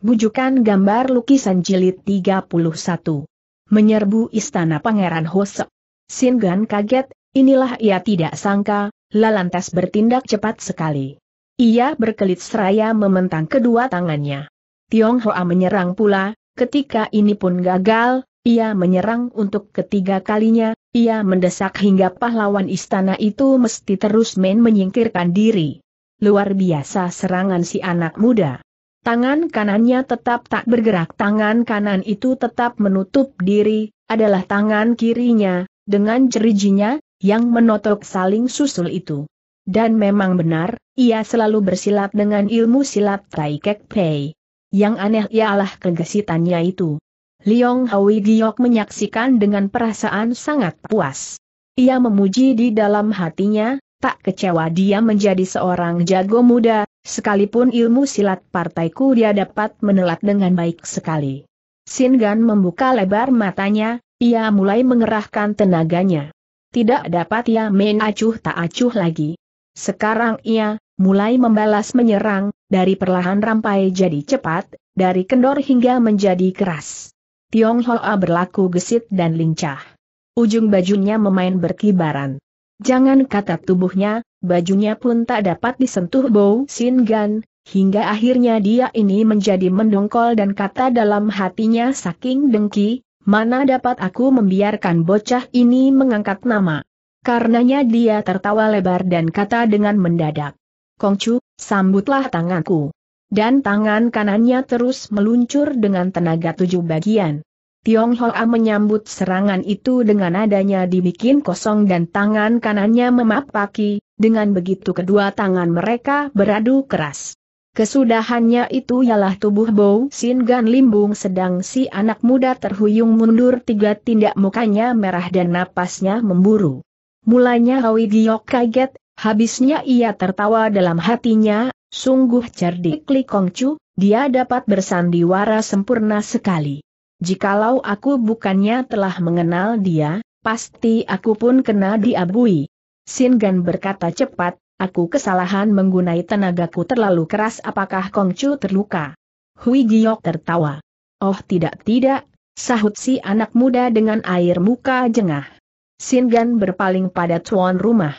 Bujukan gambar lukisan jilid 31. Menyerbu istana Pangeran Hose. Singan kaget, inilah ia tidak sangka, Lalantas bertindak cepat sekali. Ia berkelit seraya mementang kedua tangannya. Tiong Hoa menyerang pula, ketika ini pun gagal, ia menyerang untuk ketiga kalinya, ia mendesak hingga pahlawan istana itu mesti terus main menyingkirkan diri. Luar biasa serangan si anak muda. Tangan kanannya tetap tak bergerak. Tangan kanan itu tetap menutup diri, adalah tangan kirinya, dengan jerijinya, yang menotok saling susul itu. Dan memang benar, ia selalu bersilat dengan ilmu silat Tai Kek Pei. Yang aneh ialah kegesitannya itu. Liong Hui Giok menyaksikan dengan perasaan sangat puas. Ia memuji di dalam hatinya, Tak kecewa dia menjadi seorang jago muda, sekalipun ilmu silat partaiku dia dapat menelat dengan baik sekali. Singan membuka lebar matanya, ia mulai mengerahkan tenaganya. Tidak dapat ia main acuh tak acuh lagi. Sekarang ia, mulai membalas menyerang, dari perlahan rampai jadi cepat, dari kendor hingga menjadi keras. Tiong Hoa berlaku gesit dan lincah. Ujung bajunya memain berkibaran. Jangan kata tubuhnya, bajunya pun tak dapat disentuh Bou Sin Gan, hingga akhirnya dia ini menjadi mendongkol dan kata dalam hatinya saking dengki, mana dapat aku membiarkan bocah ini mengangkat nama. Karenanya dia tertawa lebar dan kata dengan mendadak. Kongcu, sambutlah tanganku. Dan tangan kanannya terus meluncur dengan tenaga tujuh bagian. Tiong Hoa menyambut serangan itu dengan adanya dibikin kosong dan tangan kanannya memapaki, dengan begitu kedua tangan mereka beradu keras. Kesudahannya itu ialah tubuh Bo Sin Gan limbung sedang si anak muda terhuyung mundur tiga tindak mukanya merah dan napasnya memburu. Mulanya Hawi Giok kaget, habisnya ia tertawa dalam hatinya, sungguh cerdik Li Kong Chu, dia dapat bersandiwara sempurna sekali. Jikalau aku bukannya telah mengenal dia, pasti aku pun kena diabui. Singan berkata cepat, aku kesalahan menggunai tenagaku terlalu keras apakah Kongcu terluka? Hui Giok tertawa. Oh tidak-tidak, sahut si anak muda dengan air muka jengah. Singan berpaling pada tuan rumah.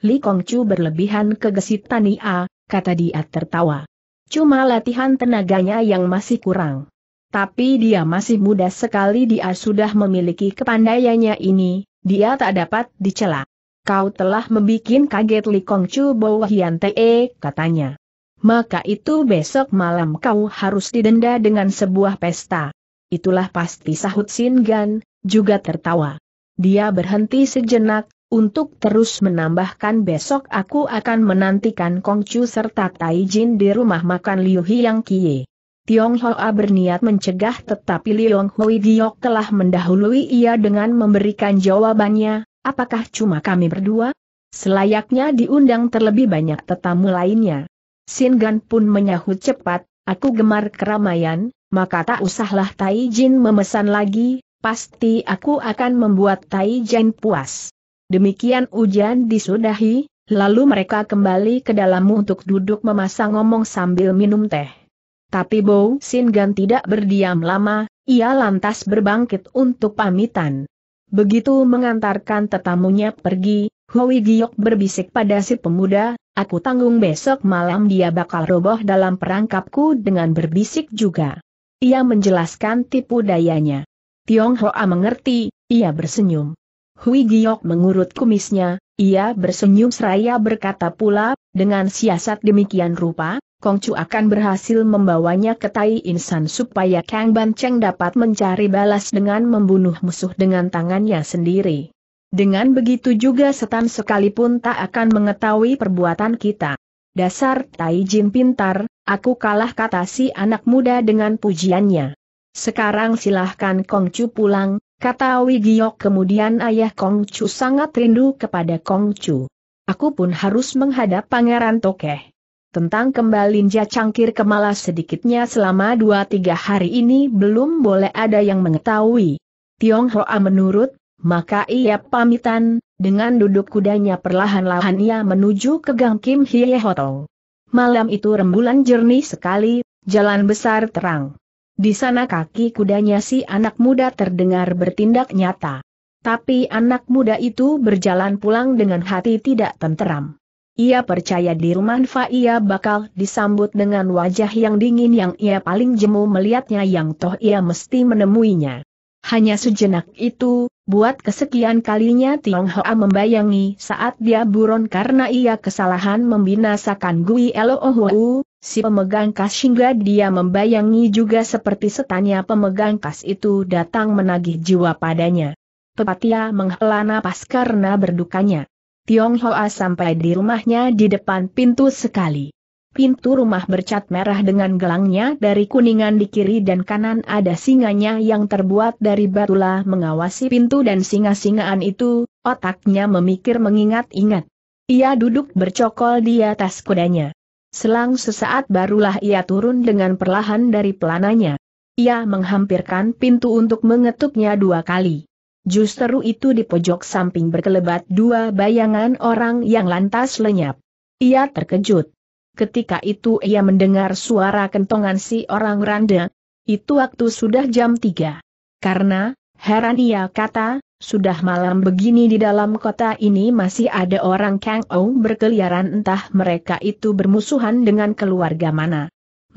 Li Kongcu berlebihan kegesit Tania, kata dia tertawa. Cuma latihan tenaganya yang masih kurang. Tapi dia masih muda sekali dia sudah memiliki kepandaiannya ini, dia tak dapat dicela. Kau telah membuat kaget Li Kong Chu Bo Hian Te, katanya. Maka itu besok malam kau harus didenda dengan sebuah pesta. Itulah pasti sahut Sin Gan, juga tertawa. Dia berhenti sejenak, untuk terus menambahkan besok aku akan menantikan Kongcu serta Taijin di rumah makan Liu Hiang Kie. Tionghoa berniat mencegah tetapi Liong Hui Giok telah mendahului ia dengan memberikan jawabannya, apakah cuma kami berdua? Selayaknya diundang terlebih banyak tetamu lainnya. Sin Gan pun menyahut cepat, aku gemar keramaian, maka tak usahlah Tai Jin memesan lagi, pasti aku akan membuat Tai Jin puas. Demikian ujian disudahi, lalu mereka kembali ke dalam untuk duduk memasang ngomong sambil minum teh. Tapi Bo Gan tidak berdiam lama, ia lantas berbangkit untuk pamitan. Begitu mengantarkan tetamunya pergi, Hui Giok berbisik pada si pemuda, aku tanggung besok malam dia bakal roboh dalam perangkapku dengan berbisik juga. Ia menjelaskan tipu dayanya. Tiong Hoa mengerti, ia bersenyum. Hui Giok mengurut kumisnya, ia bersenyum seraya berkata pula, dengan siasat demikian rupa, Kongcu akan berhasil membawanya ke Tai Insan supaya Kang Banceng dapat mencari balas dengan membunuh musuh dengan tangannya sendiri. Dengan begitu juga setan sekalipun tak akan mengetahui perbuatan kita. Dasar Tai Jin pintar, aku kalah kata si anak muda dengan pujiannya. Sekarang silahkan Kongcu pulang, kata Wigiok kemudian ayah Kongcu sangat rindu kepada Kongcu. Aku pun harus menghadap Pangeran Tokeh tentang kembali ninja cangkir kemala sedikitnya selama dua tiga hari ini belum boleh ada yang mengetahui. Tiong Hoa menurut, maka ia pamitan, dengan duduk kudanya perlahan-lahan ia menuju ke Gang Kim Hye Hoto. Malam itu rembulan jernih sekali, jalan besar terang. Di sana kaki kudanya si anak muda terdengar bertindak nyata. Tapi anak muda itu berjalan pulang dengan hati tidak tenteram. Ia percaya di rumah Faia bakal disambut dengan wajah yang dingin yang ia paling jemu melihatnya yang toh ia mesti menemuinya. Hanya sejenak itu, buat kesekian kalinya Tiong Hoa membayangi saat dia buron karena ia kesalahan membinasakan Gui Elo oh si pemegang kas hingga dia membayangi juga seperti setannya pemegang kas itu datang menagih jiwa padanya. Pepatia menghela napas karena berdukanya. Tiong Hoa sampai di rumahnya di depan pintu sekali. Pintu rumah bercat merah dengan gelangnya dari kuningan di kiri dan kanan ada singanya yang terbuat dari batula mengawasi pintu dan singa-singaan itu, otaknya memikir mengingat-ingat. Ia duduk bercokol di atas kudanya. Selang sesaat barulah ia turun dengan perlahan dari pelananya. Ia menghampirkan pintu untuk mengetuknya dua kali. Justru itu di pojok samping berkelebat dua bayangan orang yang lantas lenyap. Ia terkejut. Ketika itu ia mendengar suara kentongan si orang randa. Itu waktu sudah jam tiga. Karena, heran ia kata, sudah malam begini di dalam kota ini masih ada orang Kang Ong berkeliaran entah mereka itu bermusuhan dengan keluarga mana.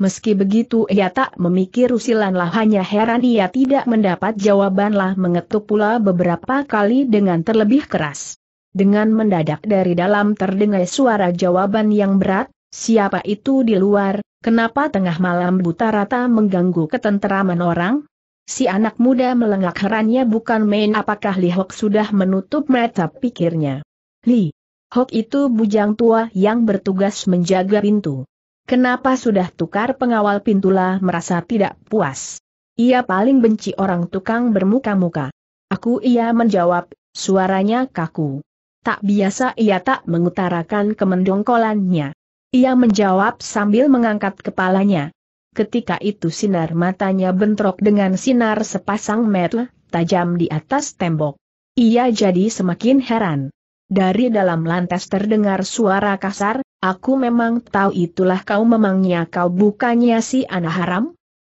Meski begitu ia tak memikir usilanlah hanya heran ia tidak mendapat jawabanlah mengetuk pula beberapa kali dengan terlebih keras. Dengan mendadak dari dalam terdengar suara jawaban yang berat, siapa itu di luar, kenapa tengah malam buta rata mengganggu ketenteraman orang? Si anak muda melengak herannya bukan main apakah Li Hok sudah menutup mata pikirnya. Li Hok itu bujang tua yang bertugas menjaga pintu. Kenapa sudah tukar pengawal pintulah merasa tidak puas? Ia paling benci orang tukang bermuka-muka. Aku ia menjawab, suaranya kaku. Tak biasa ia tak mengutarakan kemendongkolannya. Ia menjawab sambil mengangkat kepalanya. Ketika itu sinar matanya bentrok dengan sinar sepasang mata tajam di atas tembok. Ia jadi semakin heran. Dari dalam lantas terdengar suara kasar, aku memang tahu itulah kau memangnya kau bukannya si anak haram?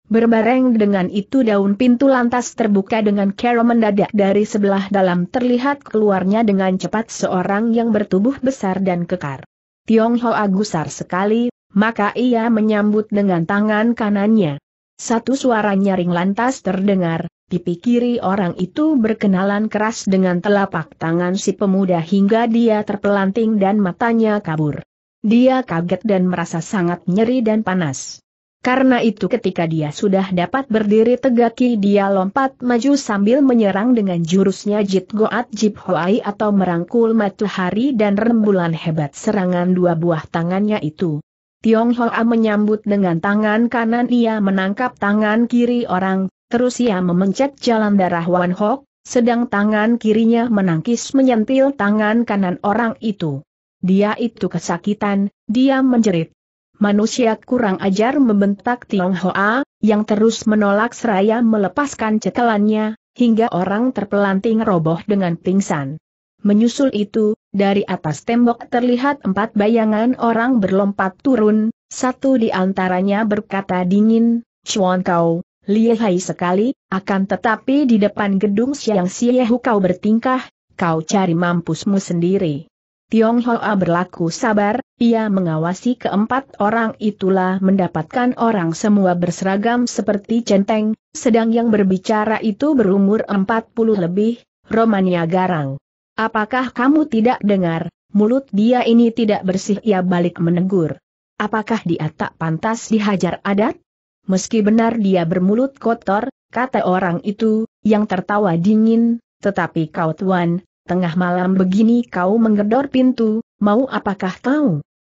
Berbareng dengan itu daun pintu lantas terbuka dengan cara mendadak dari sebelah dalam terlihat keluarnya dengan cepat seorang yang bertubuh besar dan kekar. Ho agusar sekali, maka ia menyambut dengan tangan kanannya. Satu suara nyaring lantas terdengar, Pipi kiri orang itu berkenalan keras dengan telapak tangan si pemuda hingga dia terpelanting dan matanya kabur. Dia kaget dan merasa sangat nyeri dan panas. Karena itu ketika dia sudah dapat berdiri tegaki dia lompat maju sambil menyerang dengan jurusnya Jit Goat Jip Hoai atau merangkul matahari dan rembulan hebat serangan dua buah tangannya itu. Tiong Hoa menyambut dengan tangan kanan ia menangkap tangan kiri orang Terus ia memencet jalan darah Wan Hok, sedang tangan kirinya menangkis menyentil tangan kanan orang itu. Dia itu kesakitan, dia menjerit. Manusia kurang ajar membentak Tionghoa, yang terus menolak seraya melepaskan cekelannya, hingga orang terpelanting roboh dengan pingsan. Menyusul itu, dari atas tembok terlihat empat bayangan orang berlompat turun, satu di antaranya berkata dingin, Chuan Kau, Lihai sekali, akan tetapi di depan gedung Siang siyehu kau bertingkah, kau cari mampusmu sendiri. Tiong Hoa berlaku sabar, ia mengawasi keempat orang itulah mendapatkan orang semua berseragam seperti centeng, sedang yang berbicara itu berumur 40 lebih, Romania garang. Apakah kamu tidak dengar, mulut dia ini tidak bersih ia balik menegur. Apakah dia tak pantas dihajar adat? Meski benar dia bermulut kotor, kata orang itu, yang tertawa dingin, tetapi kau tuan, tengah malam begini kau menggedor pintu, mau apakah kau?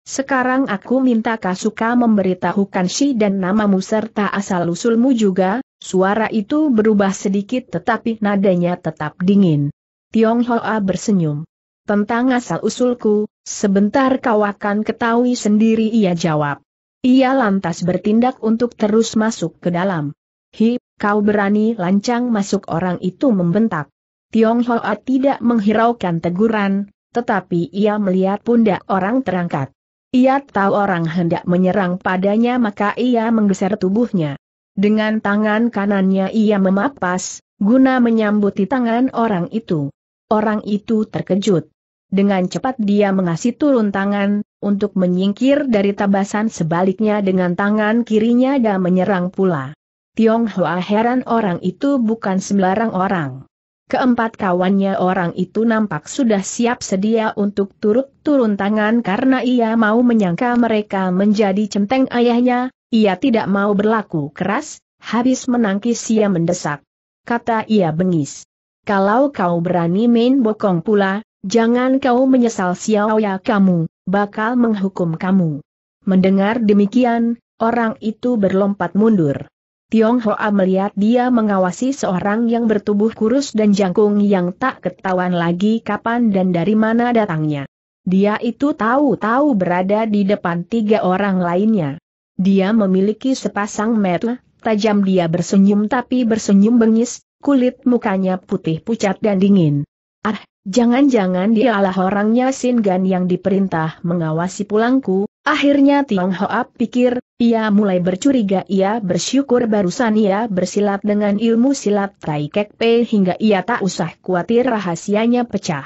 Sekarang aku minta Kasuka memberitahukan si dan namamu serta asal-usulmu juga, suara itu berubah sedikit tetapi nadanya tetap dingin. Tiong Hoa bersenyum. Tentang asal-usulku, sebentar kau akan ketahui sendiri ia jawab. Ia lantas bertindak untuk terus masuk ke dalam. Hi, kau berani lancang masuk orang itu membentak. Tiong Hoa tidak menghiraukan teguran, tetapi ia melihat pundak orang terangkat. Ia tahu orang hendak menyerang padanya maka ia menggeser tubuhnya. Dengan tangan kanannya ia memapas, guna menyambuti tangan orang itu. Orang itu terkejut. Dengan cepat dia mengasih turun tangan, untuk menyingkir dari tabasan sebaliknya dengan tangan kirinya dan menyerang pula. Tiong Hoa heran orang itu bukan sembarang orang. Keempat kawannya orang itu nampak sudah siap sedia untuk turut turun tangan karena ia mau menyangka mereka menjadi centeng ayahnya, ia tidak mau berlaku keras, habis menangkis ia mendesak. Kata ia bengis. Kalau kau berani main bokong pula, Jangan kau menyesal siawaya kamu, bakal menghukum kamu. Mendengar demikian, orang itu berlompat mundur. Tiong Hoa melihat dia mengawasi seorang yang bertubuh kurus dan jangkung yang tak ketahuan lagi kapan dan dari mana datangnya. Dia itu tahu-tahu berada di depan tiga orang lainnya. Dia memiliki sepasang mata, tajam dia bersenyum tapi bersenyum bengis, kulit mukanya putih pucat dan dingin. Ah, Jangan-jangan dialah orangnya Sin Gan yang diperintah mengawasi pulangku, akhirnya Tiong Hoa pikir, ia mulai bercuriga ia bersyukur barusan ia bersilat dengan ilmu silat Tai Kek Pei hingga ia tak usah khawatir rahasianya pecah.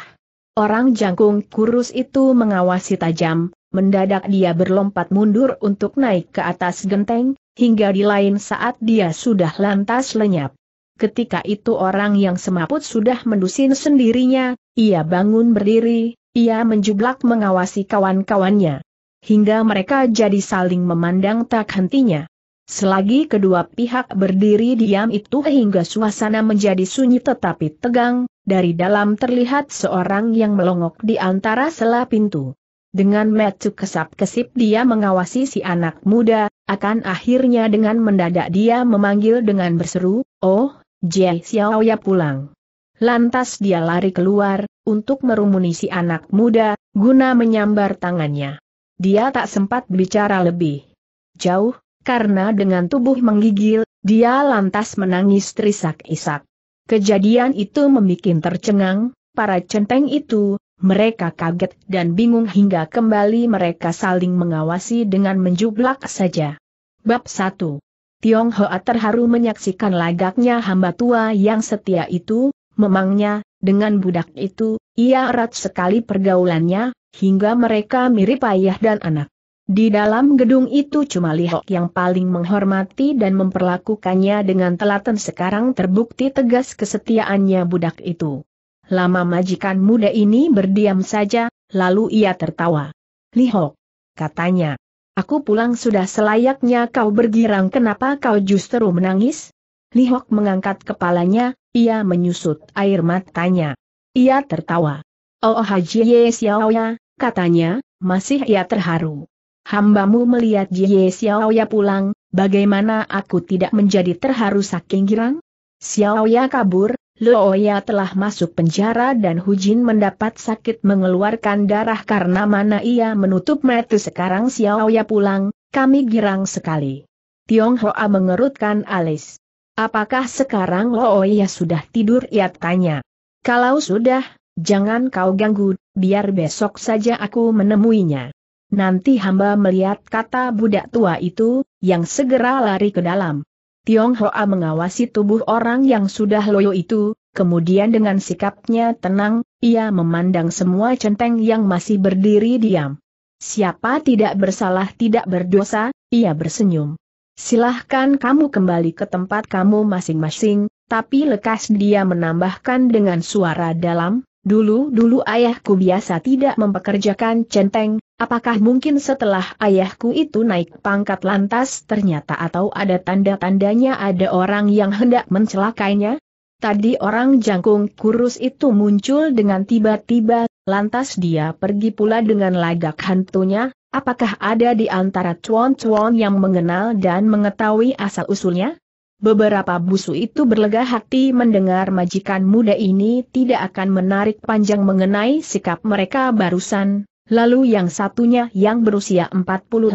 Orang jangkung kurus itu mengawasi tajam, mendadak dia berlompat mundur untuk naik ke atas genteng, hingga di lain saat dia sudah lantas lenyap. Ketika itu orang yang semaput sudah mendusin sendirinya, ia bangun berdiri, ia menjublak mengawasi kawan-kawannya. Hingga mereka jadi saling memandang tak hentinya. Selagi kedua pihak berdiri diam itu hingga suasana menjadi sunyi tetapi tegang, dari dalam terlihat seorang yang melongok di antara sela pintu. Dengan metu kesap-kesip dia mengawasi si anak muda, akan akhirnya dengan mendadak dia memanggil dengan berseru, Oh, Jie Xiaoya pulang. Lantas dia lari keluar, untuk merumuni si anak muda, guna menyambar tangannya. Dia tak sempat bicara lebih jauh, karena dengan tubuh menggigil, dia lantas menangis terisak-isak. Kejadian itu membuat tercengang, para centeng itu, mereka kaget dan bingung hingga kembali mereka saling mengawasi dengan menjublak saja. Bab 1 Tiong Hoa terharu menyaksikan lagaknya hamba tua yang setia itu, memangnya, dengan budak itu, ia erat sekali pergaulannya, hingga mereka mirip ayah dan anak. Di dalam gedung itu cuma Lihok yang paling menghormati dan memperlakukannya dengan telaten sekarang terbukti tegas kesetiaannya budak itu. Lama majikan muda ini berdiam saja, lalu ia tertawa. Lihok, katanya, Aku pulang sudah selayaknya kau bergirang kenapa kau justru menangis? Lihok mengangkat kepalanya, ia menyusut air matanya. Ia tertawa. Oh, oh Haji Ye Xiaoya, katanya, masih ia terharu. Hambamu melihat Ye Xiaoya pulang, bagaimana aku tidak menjadi terharu saking girang? Xiaoya kabur, Looya telah masuk penjara dan Hujin mendapat sakit mengeluarkan darah karena mana ia menutup mata sekarang Xiaoya pulang, kami girang sekali. Tiong Hoa mengerutkan alis. Apakah sekarang Looya sudah tidur ia tanya. Kalau sudah, jangan kau ganggu, biar besok saja aku menemuinya. Nanti hamba melihat kata budak tua itu, yang segera lari ke dalam. Tionghoa mengawasi tubuh orang yang sudah loyo itu, kemudian dengan sikapnya tenang, ia memandang semua centeng yang masih berdiri diam. Siapa tidak bersalah tidak berdosa, ia bersenyum. Silahkan kamu kembali ke tempat kamu masing-masing, tapi lekas dia menambahkan dengan suara dalam, Dulu-dulu ayahku biasa tidak mempekerjakan centeng, apakah mungkin setelah ayahku itu naik pangkat lantas ternyata atau ada tanda-tandanya ada orang yang hendak mencelakainya? Tadi orang jangkung kurus itu muncul dengan tiba-tiba, lantas dia pergi pula dengan lagak hantunya, apakah ada di antara cuan-cuan yang mengenal dan mengetahui asal-usulnya? Beberapa busu itu berlega hati mendengar majikan muda ini tidak akan menarik panjang mengenai sikap mereka barusan, lalu yang satunya yang berusia 40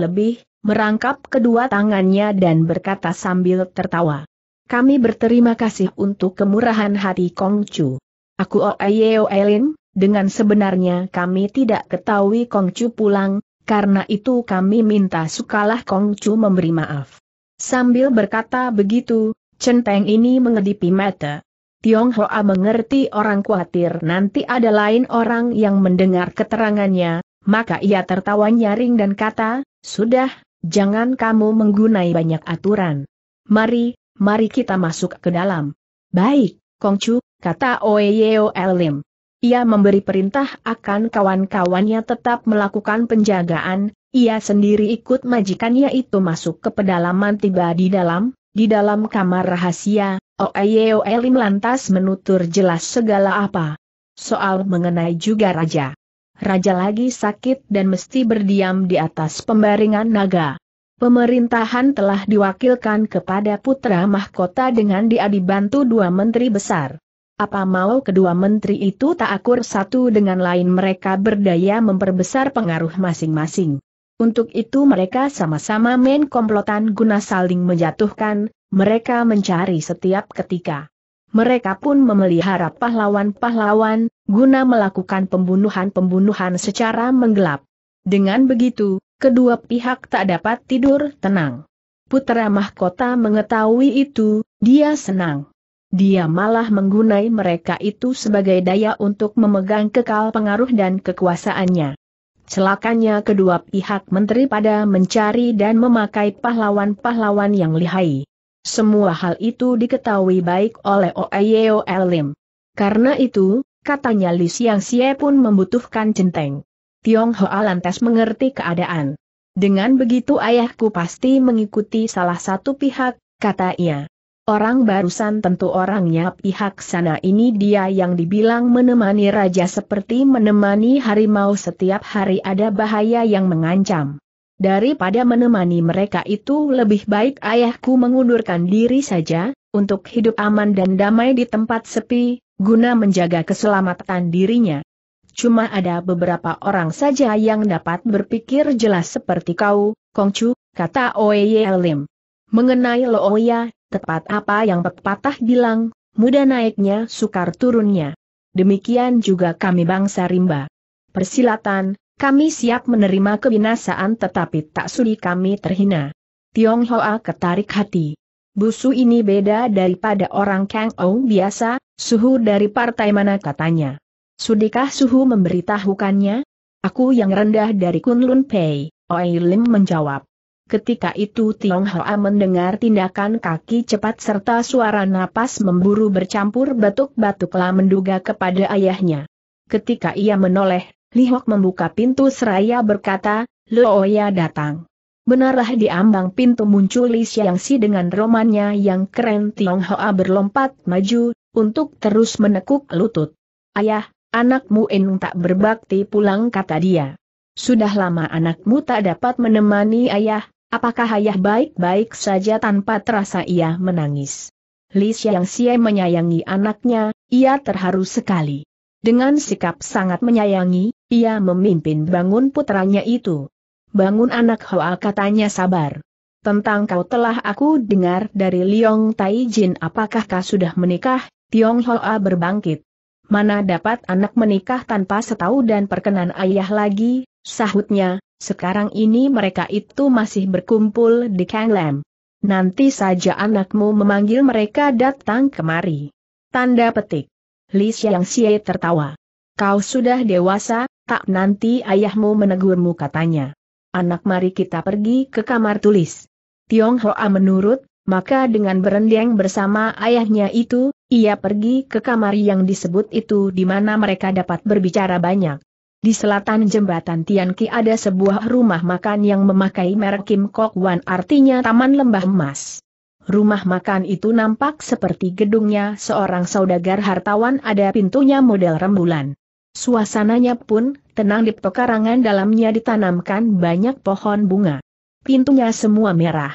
lebih, merangkap kedua tangannya dan berkata sambil tertawa. Kami berterima kasih untuk kemurahan hati Kong Chu. Aku Oeyeo Elin, dengan sebenarnya kami tidak ketahui Kong Chu pulang, karena itu kami minta sukalah Kongcu memberi maaf. Sambil berkata begitu, centeng ini mengedipi mata. Hoa mengerti orang khawatir nanti ada lain orang yang mendengar keterangannya, maka ia tertawa nyaring dan kata, Sudah, jangan kamu menggunai banyak aturan. Mari, mari kita masuk ke dalam. Baik, Kongcu, kata Oeyeo Elim. Ia memberi perintah akan kawan-kawannya tetap melakukan penjagaan, ia sendiri ikut majikannya itu masuk ke pedalaman tiba di dalam, di dalam kamar rahasia, Oeyeo Elim lantas menutur jelas segala apa. Soal mengenai juga raja. Raja lagi sakit dan mesti berdiam di atas pembaringan naga. Pemerintahan telah diwakilkan kepada putra mahkota dengan dia dua menteri besar. Apa mau kedua menteri itu tak akur satu dengan lain mereka berdaya memperbesar pengaruh masing-masing. Untuk itu mereka sama-sama main komplotan guna saling menjatuhkan, mereka mencari setiap ketika. Mereka pun memelihara pahlawan-pahlawan, guna melakukan pembunuhan-pembunuhan secara menggelap. Dengan begitu, kedua pihak tak dapat tidur tenang. Putra mahkota mengetahui itu, dia senang. Dia malah menggunai mereka itu sebagai daya untuk memegang kekal pengaruh dan kekuasaannya. Celakanya kedua pihak menteri pada mencari dan memakai pahlawan-pahlawan yang lihai. Semua hal itu diketahui baik oleh Oeyeo Elim. Karena itu, katanya Li Siang Xie pun membutuhkan centeng. Tiong Hoa lantas mengerti keadaan. Dengan begitu ayahku pasti mengikuti salah satu pihak, kata ia. Orang barusan tentu orangnya pihak sana ini dia yang dibilang menemani raja seperti menemani harimau setiap hari ada bahaya yang mengancam. Daripada menemani mereka itu lebih baik ayahku mengundurkan diri saja, untuk hidup aman dan damai di tempat sepi, guna menjaga keselamatan dirinya. Cuma ada beberapa orang saja yang dapat berpikir jelas seperti kau, Kongcu, kata Oye Lim. Mengenai Looya, tepat apa yang pepatah bilang, muda naiknya sukar turunnya. Demikian juga kami bangsa rimba. Persilatan, kami siap menerima kebinasaan tetapi tak sudi kami terhina. Tionghoa ketarik hati. Busu ini beda daripada orang Kang Ou biasa, suhu dari partai mana katanya. Sudikah suhu memberitahukannya? Aku yang rendah dari Kunlun Pei, Oi Lim menjawab. Ketika itu Tiong Hoa mendengar tindakan kaki cepat serta suara napas memburu bercampur batuk-batuklah menduga kepada ayahnya. Ketika ia menoleh, Li Hok membuka pintu seraya berkata, Looya datang. Benarlah di ambang pintu muncul Li Xiangxi dengan romannya yang keren Tionghoa berlompat maju, untuk terus menekuk lutut. Ayah, anakmu Enung tak berbakti pulang kata dia. Sudah lama anakmu tak dapat menemani ayah, apakah ayah baik-baik saja tanpa terasa ia menangis. Li Xiang Xie menyayangi anaknya, ia terharu sekali. Dengan sikap sangat menyayangi, ia memimpin bangun putranya itu. Bangun anak Hoa katanya sabar. Tentang kau telah aku dengar dari Liong Jin. apakah kau sudah menikah, Tiong Hoa berbangkit. Mana dapat anak menikah tanpa setahu dan perkenan ayah lagi, Sahutnya, sekarang ini mereka itu masih berkumpul di Kanglem. Nanti saja anakmu memanggil mereka datang kemari. Tanda petik. Li Xiang Xie tertawa. Kau sudah dewasa, tak nanti ayahmu menegurmu katanya. Anak mari kita pergi ke kamar tulis. Tiong Hoa menurut, maka dengan berendeng bersama ayahnya itu, ia pergi ke kamar yang disebut itu di mana mereka dapat berbicara banyak. Di selatan jembatan Tianqi ada sebuah rumah makan yang memakai merek Kim Kok Wan artinya Taman Lembah Emas. Rumah makan itu nampak seperti gedungnya seorang saudagar hartawan ada pintunya model rembulan. Suasananya pun tenang di pekarangan dalamnya ditanamkan banyak pohon bunga. Pintunya semua merah.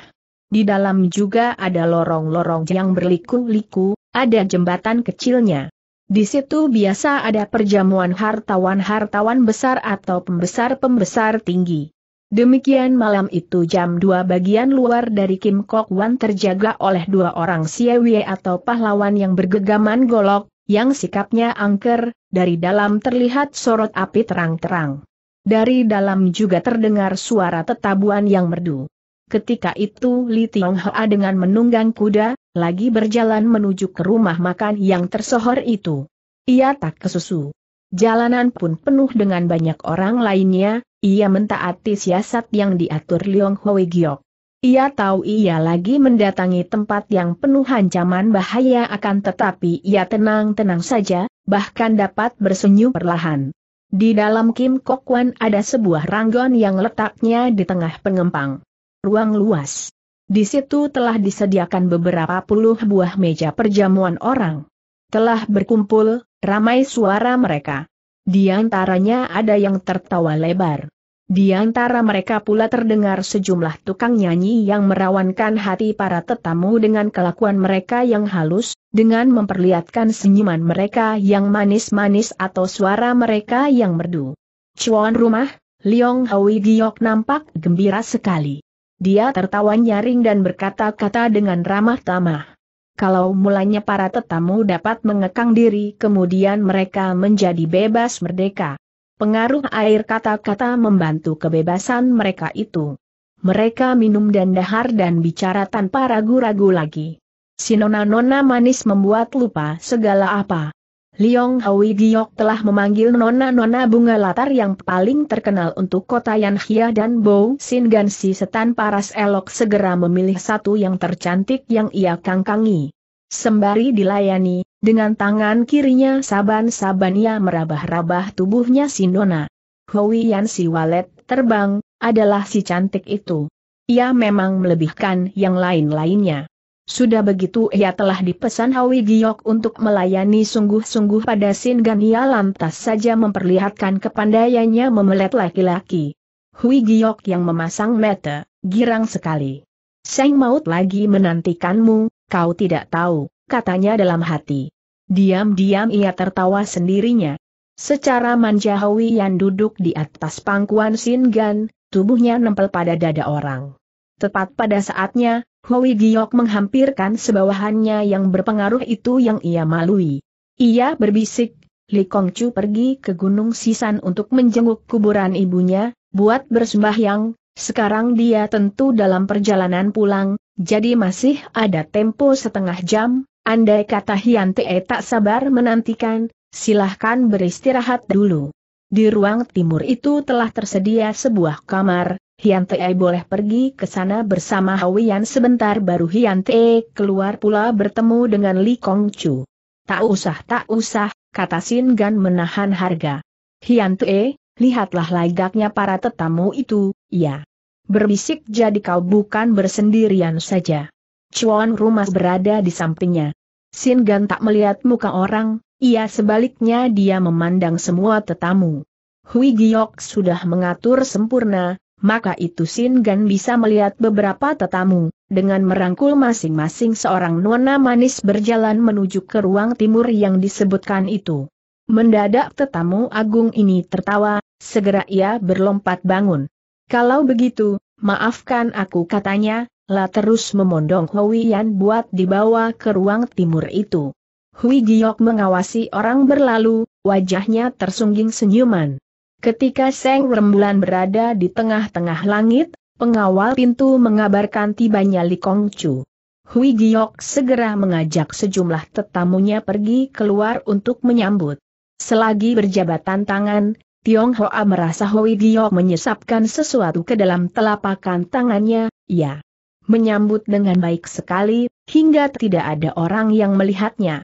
Di dalam juga ada lorong-lorong yang berliku-liku, ada jembatan kecilnya. Di situ biasa ada perjamuan hartawan-hartawan besar atau pembesar-pembesar tinggi. Demikian malam itu jam 2 bagian luar dari Kim Kok Wan terjaga oleh dua orang siewie atau pahlawan yang bergegaman golok, yang sikapnya angker, dari dalam terlihat sorot api terang-terang. Dari dalam juga terdengar suara tetabuan yang merdu. Ketika itu Li Tiong Hoa dengan menunggang kuda, lagi berjalan menuju ke rumah makan yang tersohor itu. Ia tak kesusu. Jalanan pun penuh dengan banyak orang lainnya, ia mentaati siasat yang diatur Leong Hwe Giok. Ia tahu ia lagi mendatangi tempat yang penuh ancaman bahaya akan tetapi ia tenang-tenang saja, bahkan dapat bersenyum perlahan. Di dalam Kim Kok Wan ada sebuah ranggon yang letaknya di tengah pengempang. Ruang luas. Di situ telah disediakan beberapa puluh buah meja perjamuan orang. Telah berkumpul, ramai suara mereka. Di antaranya ada yang tertawa lebar. Di antara mereka pula terdengar sejumlah tukang nyanyi yang merawankan hati para tetamu dengan kelakuan mereka yang halus, dengan memperlihatkan senyuman mereka yang manis-manis atau suara mereka yang merdu. Cuan rumah, Liong Hui Giok nampak gembira sekali. Dia tertawa nyaring dan berkata-kata dengan ramah tamah. Kalau mulanya para tetamu dapat mengekang diri kemudian mereka menjadi bebas merdeka. Pengaruh air kata-kata membantu kebebasan mereka itu. Mereka minum dan dahar dan bicara tanpa ragu-ragu lagi. Sinona-nona manis membuat lupa segala apa. Liong Hui Giok telah memanggil nona-nona bunga latar yang paling terkenal untuk kota Hia dan Bo Sin Gan Si. setan paras elok segera memilih satu yang tercantik yang ia kangkangi. Sembari dilayani, dengan tangan kirinya saban-saban ia merabah-rabah tubuhnya si nona. Hui Yan si walet terbang, adalah si cantik itu. Ia memang melebihkan yang lain-lainnya. Sudah begitu ia telah dipesan Hawi Giok untuk melayani sungguh-sungguh pada Sin Gania lantas saja memperlihatkan kepandaiannya memelet laki-laki. Hui Giok yang memasang mata, girang sekali. Seng maut lagi menantikanmu, kau tidak tahu, katanya dalam hati. Diam-diam ia tertawa sendirinya. Secara manja Hawi yang duduk di atas pangkuan Sin Gan, tubuhnya nempel pada dada orang. Tepat pada saatnya, Hoi Giok menghampirkan sebawahannya yang berpengaruh itu yang ia malui. Ia berbisik, Li Kongcu pergi ke Gunung Sisan untuk menjenguk kuburan ibunya, buat bersembahyang, sekarang dia tentu dalam perjalanan pulang, jadi masih ada tempo setengah jam, andai kata Hian Te tak sabar menantikan, silahkan beristirahat dulu. Di ruang timur itu telah tersedia sebuah kamar, Hian Tei boleh pergi ke sana bersama Hawian sebentar baru Hian Tei keluar pula bertemu dengan Li Kong Chu. Tak usah tak usah, kata Sin Gan menahan harga. Hian Tei, lihatlah lagaknya para tetamu itu, ya. Berbisik jadi kau bukan bersendirian saja. Cuan rumah berada di sampingnya. Sin Gan tak melihat muka orang, ia sebaliknya dia memandang semua tetamu. Hui Giok sudah mengatur sempurna, maka itu Sin Gan bisa melihat beberapa tetamu, dengan merangkul masing-masing seorang nona manis berjalan menuju ke ruang timur yang disebutkan itu. Mendadak tetamu agung ini tertawa, segera ia berlompat bangun. Kalau begitu, maafkan aku katanya, lah terus memondong Hui Yan buat dibawa ke ruang timur itu. Hui Giok mengawasi orang berlalu, wajahnya tersungging senyuman. Ketika Seng Rembulan berada di tengah-tengah langit, pengawal pintu mengabarkan tibanya Li Kong Chu. Hui Giok segera mengajak sejumlah tetamunya pergi keluar untuk menyambut. Selagi berjabatan tangan, Tiong Hoa merasa Hui Giok menyesapkan sesuatu ke dalam telapakan tangannya, ya. Menyambut dengan baik sekali, hingga tidak ada orang yang melihatnya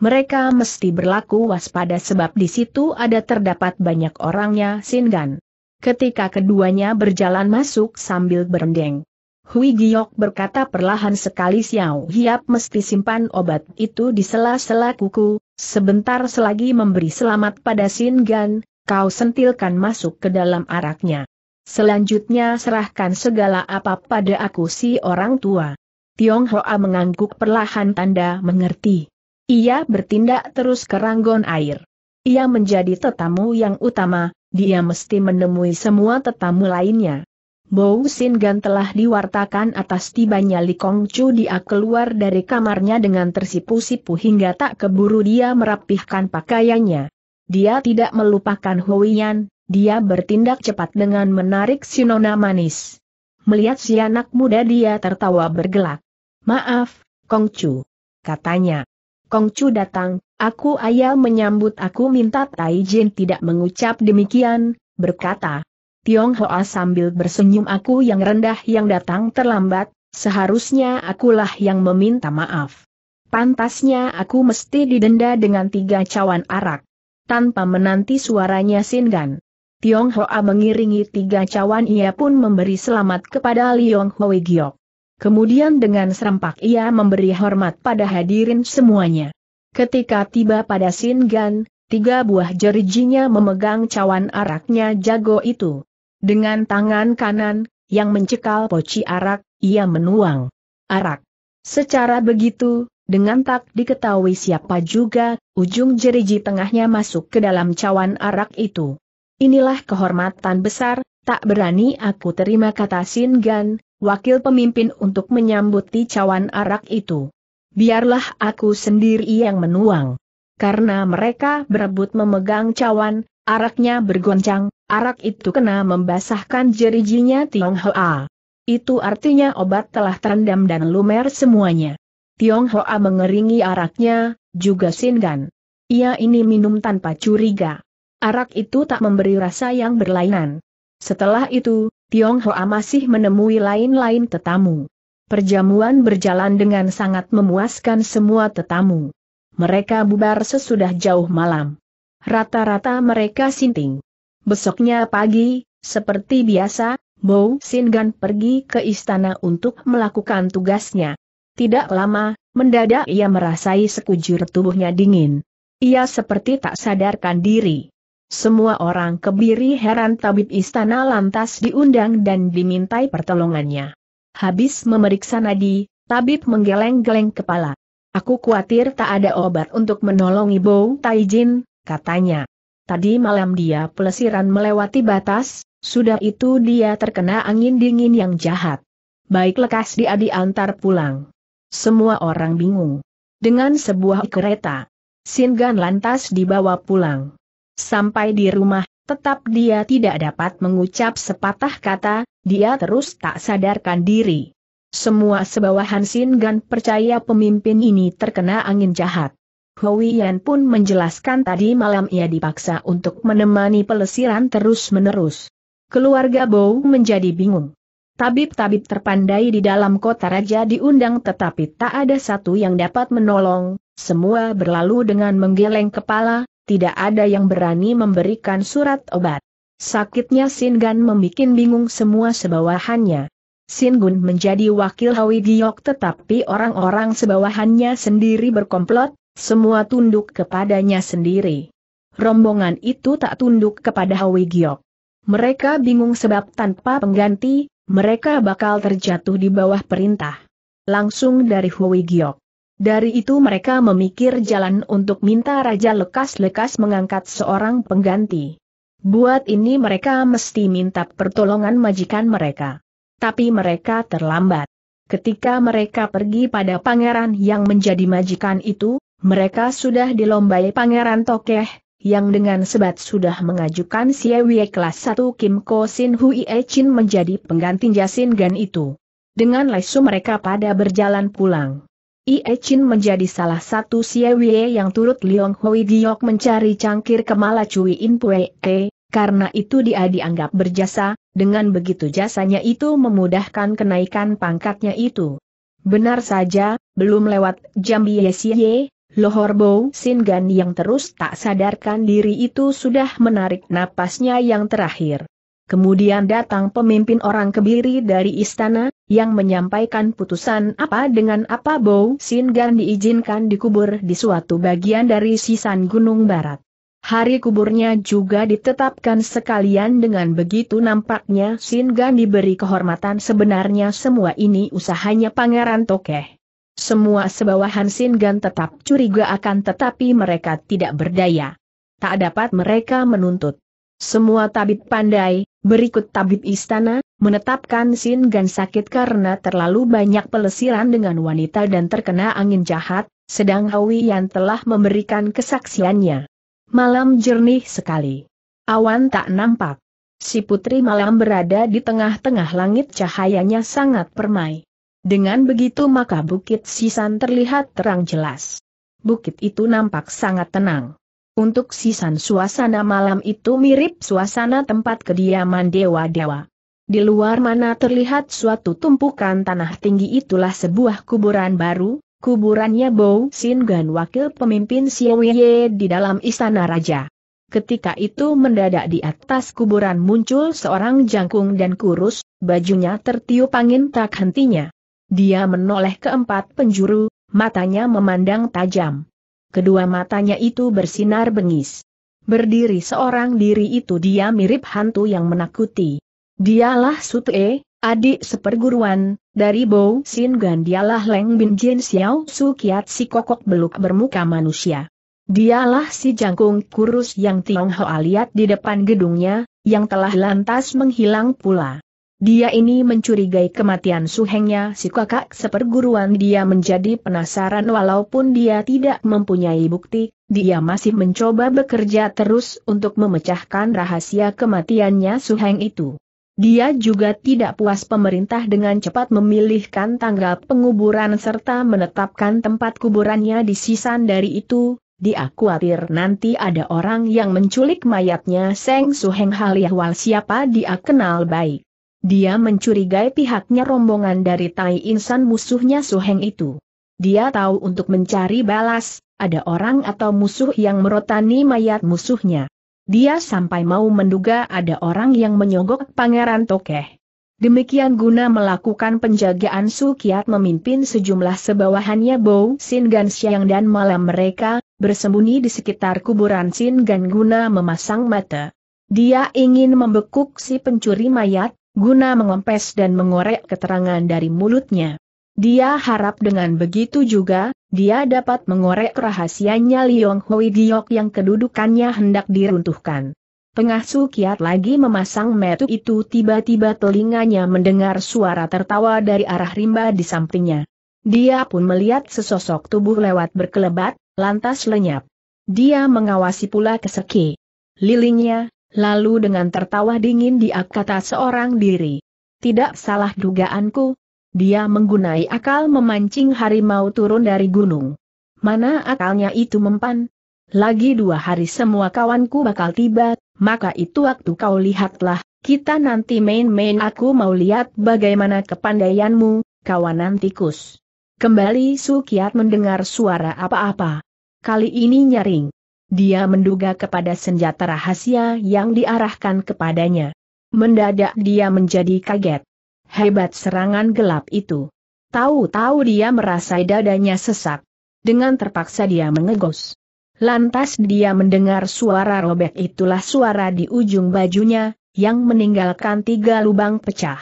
mereka mesti berlaku waspada sebab di situ ada terdapat banyak orangnya Singan. Ketika keduanya berjalan masuk sambil berendeng. Hui Giok berkata perlahan sekali Xiao Hiap mesti simpan obat itu di sela-sela kuku, sebentar selagi memberi selamat pada Singan, kau sentilkan masuk ke dalam araknya. Selanjutnya serahkan segala apa pada aku si orang tua. Tiong Hoa mengangguk perlahan tanda mengerti. Ia bertindak terus ke ranggon air. Ia menjadi tetamu yang utama, dia mesti menemui semua tetamu lainnya. Bou Sin telah diwartakan atas tibanya Li Kong Chu dia keluar dari kamarnya dengan tersipu-sipu hingga tak keburu dia merapihkan pakaiannya. Dia tidak melupakan Huiyan, dia bertindak cepat dengan menarik Sinona manis. Melihat si anak muda dia tertawa bergelak. Maaf, Kong Chu. Katanya, Kongcu datang, aku ayah menyambut aku minta Tai Jin tidak mengucap demikian, berkata. Tiong Hoa sambil bersenyum aku yang rendah yang datang terlambat, seharusnya akulah yang meminta maaf. Pantasnya aku mesti didenda dengan tiga cawan arak. Tanpa menanti suaranya Singan. Tiong Hoa mengiringi tiga cawan ia pun memberi selamat kepada Liong Hoi Giok. Kemudian dengan serempak ia memberi hormat pada hadirin semuanya. Ketika tiba pada Singan, tiga buah jerijinya memegang cawan araknya jago itu. Dengan tangan kanan, yang mencekal poci arak, ia menuang. Arak. Secara begitu, dengan tak diketahui siapa juga, ujung jeriji tengahnya masuk ke dalam cawan arak itu. Inilah kehormatan besar, tak berani aku terima kata Singan, wakil pemimpin untuk menyambut cawan arak itu. Biarlah aku sendiri yang menuang. Karena mereka berebut memegang cawan, araknya bergoncang, arak itu kena membasahkan jerijinya Hoa. Itu artinya obat telah terendam dan lumer semuanya. Hoa mengeringi araknya, juga Singan. Ia ini minum tanpa curiga. Arak itu tak memberi rasa yang berlainan. Setelah itu, Tionghoa masih menemui lain-lain tetamu. Perjamuan berjalan dengan sangat memuaskan semua tetamu. Mereka bubar sesudah jauh malam. Rata-rata mereka sinting. Besoknya pagi, seperti biasa, Bou Gan pergi ke istana untuk melakukan tugasnya. Tidak lama, mendadak ia merasai sekujur tubuhnya dingin. Ia seperti tak sadarkan diri. Semua orang kebiri heran tabib istana lantas diundang dan dimintai pertolongannya. Habis memeriksa nadi, tabib menggeleng-geleng kepala. Aku khawatir tak ada obat untuk menolong ibu Taijin, katanya. Tadi malam dia pelesiran melewati batas, sudah itu dia terkena angin dingin yang jahat. Baik lekas dia diantar pulang. Semua orang bingung. Dengan sebuah kereta, Singan lantas dibawa pulang. Sampai di rumah, tetap dia tidak dapat mengucap sepatah kata, dia terus tak sadarkan diri. Semua sebawahan Sin Gan percaya pemimpin ini terkena angin jahat. Hui Yan pun menjelaskan tadi malam ia dipaksa untuk menemani pelesiran terus-menerus. Keluarga Bow menjadi bingung. Tabib-tabib terpandai di dalam kota raja diundang tetapi tak ada satu yang dapat menolong, semua berlalu dengan menggeleng kepala, tidak ada yang berani memberikan surat obat. Sakitnya Sin Gan membuat bingung semua sebawahannya. Sin Gun menjadi wakil Hwi Giok tetapi orang-orang sebawahannya sendiri berkomplot, semua tunduk kepadanya sendiri. Rombongan itu tak tunduk kepada Hwi Giok. Mereka bingung sebab tanpa pengganti, mereka bakal terjatuh di bawah perintah. Langsung dari Hwi Giok. Dari itu mereka memikir jalan untuk minta Raja lekas-lekas mengangkat seorang pengganti. Buat ini mereka mesti minta pertolongan majikan mereka. Tapi mereka terlambat. Ketika mereka pergi pada pangeran yang menjadi majikan itu, mereka sudah dilombai pangeran Tokeh, yang dengan sebat sudah mengajukan Ewe kelas 1 Kim Ko Sin Hui E Chin menjadi pengganti Jasin Gan itu. Dengan lesu mereka pada berjalan pulang. Ie Chin menjadi salah satu Siewie yang turut Leong Hoi Giok mencari cangkir kemala Cui In Pue karena itu dia dianggap berjasa, dengan begitu jasanya itu memudahkan kenaikan pangkatnya itu. Benar saja, belum lewat jam Siye, Lohor Bou Gan yang terus tak sadarkan diri itu sudah menarik napasnya yang terakhir. Kemudian datang pemimpin orang kebiri dari istana, yang menyampaikan putusan apa dengan apa Sin Singan diizinkan dikubur di suatu bagian dari sisan Gunung Barat. Hari kuburnya juga ditetapkan sekalian dengan begitu nampaknya Singan diberi kehormatan sebenarnya semua ini usahanya Pangeran Tokeh. Semua sebawahan Singan tetap curiga akan tetapi mereka tidak berdaya. Tak dapat mereka menuntut. Semua tabib pandai, Berikut tabib istana, menetapkan Sin Gan sakit karena terlalu banyak pelesiran dengan wanita dan terkena angin jahat, sedang Hawi yang telah memberikan kesaksiannya. Malam jernih sekali. Awan tak nampak. Si putri malam berada di tengah-tengah langit cahayanya sangat permai. Dengan begitu maka bukit Sisan terlihat terang jelas. Bukit itu nampak sangat tenang. Untuk sisan suasana malam itu mirip suasana tempat kediaman dewa-dewa. Di luar mana terlihat suatu tumpukan tanah tinggi itulah sebuah kuburan baru, kuburannya Bou Gan wakil pemimpin Ye di dalam istana raja. Ketika itu mendadak di atas kuburan muncul seorang jangkung dan kurus, bajunya tertiup angin tak hentinya. Dia menoleh ke empat penjuru, matanya memandang tajam kedua matanya itu bersinar bengis. Berdiri seorang diri itu dia mirip hantu yang menakuti. Dialah Sute, adik seperguruan, dari Bo Sin Gan dialah Leng Bin Jin Xiao Su Kiat si kokok beluk bermuka manusia. Dialah si jangkung kurus yang Tionghoa lihat di depan gedungnya, yang telah lantas menghilang pula. Dia ini mencurigai kematian suhengnya si kakak seperguruan dia menjadi penasaran walaupun dia tidak mempunyai bukti, dia masih mencoba bekerja terus untuk memecahkan rahasia kematiannya suheng itu. Dia juga tidak puas pemerintah dengan cepat memilihkan tanggal penguburan serta menetapkan tempat kuburannya di sisan dari itu, dia khawatir nanti ada orang yang menculik mayatnya Seng Suheng halihwal siapa dia kenal baik. Dia mencurigai pihaknya rombongan dari Tai Insan musuhnya Suheng itu. Dia tahu untuk mencari balas, ada orang atau musuh yang merotani mayat musuhnya. Dia sampai mau menduga ada orang yang menyogok Pangeran Tokeh. Demikian guna melakukan penjagaan Su Kiat memimpin sejumlah sebawahannya Bou Sin Gan Siang dan malam mereka, bersembunyi di sekitar kuburan Sin Gan guna memasang mata. Dia ingin membekuk si pencuri mayat, guna mengempes dan mengorek keterangan dari mulutnya. Dia harap dengan begitu juga, dia dapat mengorek rahasianya Liong Hui Giok yang kedudukannya hendak diruntuhkan. Pengasuh kiat lagi memasang metu itu tiba-tiba telinganya mendengar suara tertawa dari arah rimba di sampingnya. Dia pun melihat sesosok tubuh lewat berkelebat, lantas lenyap. Dia mengawasi pula keseki. Lilingnya. Lalu dengan tertawa dingin dia kata seorang diri. Tidak salah dugaanku. Dia menggunai akal memancing harimau turun dari gunung. Mana akalnya itu mempan? Lagi dua hari semua kawanku bakal tiba, maka itu waktu kau lihatlah, kita nanti main-main aku mau lihat bagaimana kepandaianmu, kawanan tikus. Kembali Sukiat mendengar suara apa-apa. Kali ini nyaring. Dia menduga kepada senjata rahasia yang diarahkan kepadanya. Mendadak dia menjadi kaget. Hebat serangan gelap itu. Tahu-tahu dia merasa dadanya sesak. Dengan terpaksa dia mengegos. Lantas dia mendengar suara robek itulah suara di ujung bajunya, yang meninggalkan tiga lubang pecah.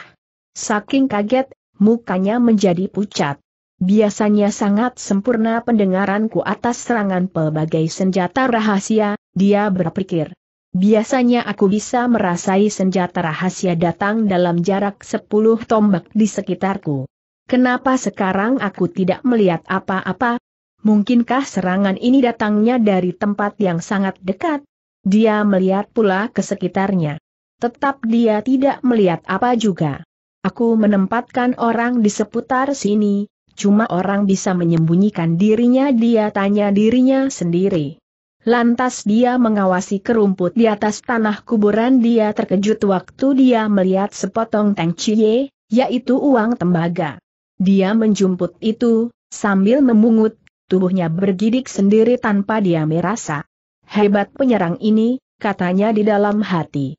Saking kaget, mukanya menjadi pucat. Biasanya sangat sempurna pendengaranku atas serangan pelbagai senjata rahasia, dia berpikir. Biasanya aku bisa merasai senjata rahasia datang dalam jarak 10 tombak di sekitarku. Kenapa sekarang aku tidak melihat apa-apa? Mungkinkah serangan ini datangnya dari tempat yang sangat dekat? Dia melihat pula ke sekitarnya. Tetap dia tidak melihat apa juga. Aku menempatkan orang di seputar sini, Cuma orang bisa menyembunyikan dirinya dia tanya dirinya sendiri. Lantas dia mengawasi kerumput di atas tanah kuburan dia terkejut waktu dia melihat sepotong teng cie, yaitu uang tembaga. Dia menjumput itu, sambil memungut, tubuhnya bergidik sendiri tanpa dia merasa. Hebat penyerang ini, katanya di dalam hati.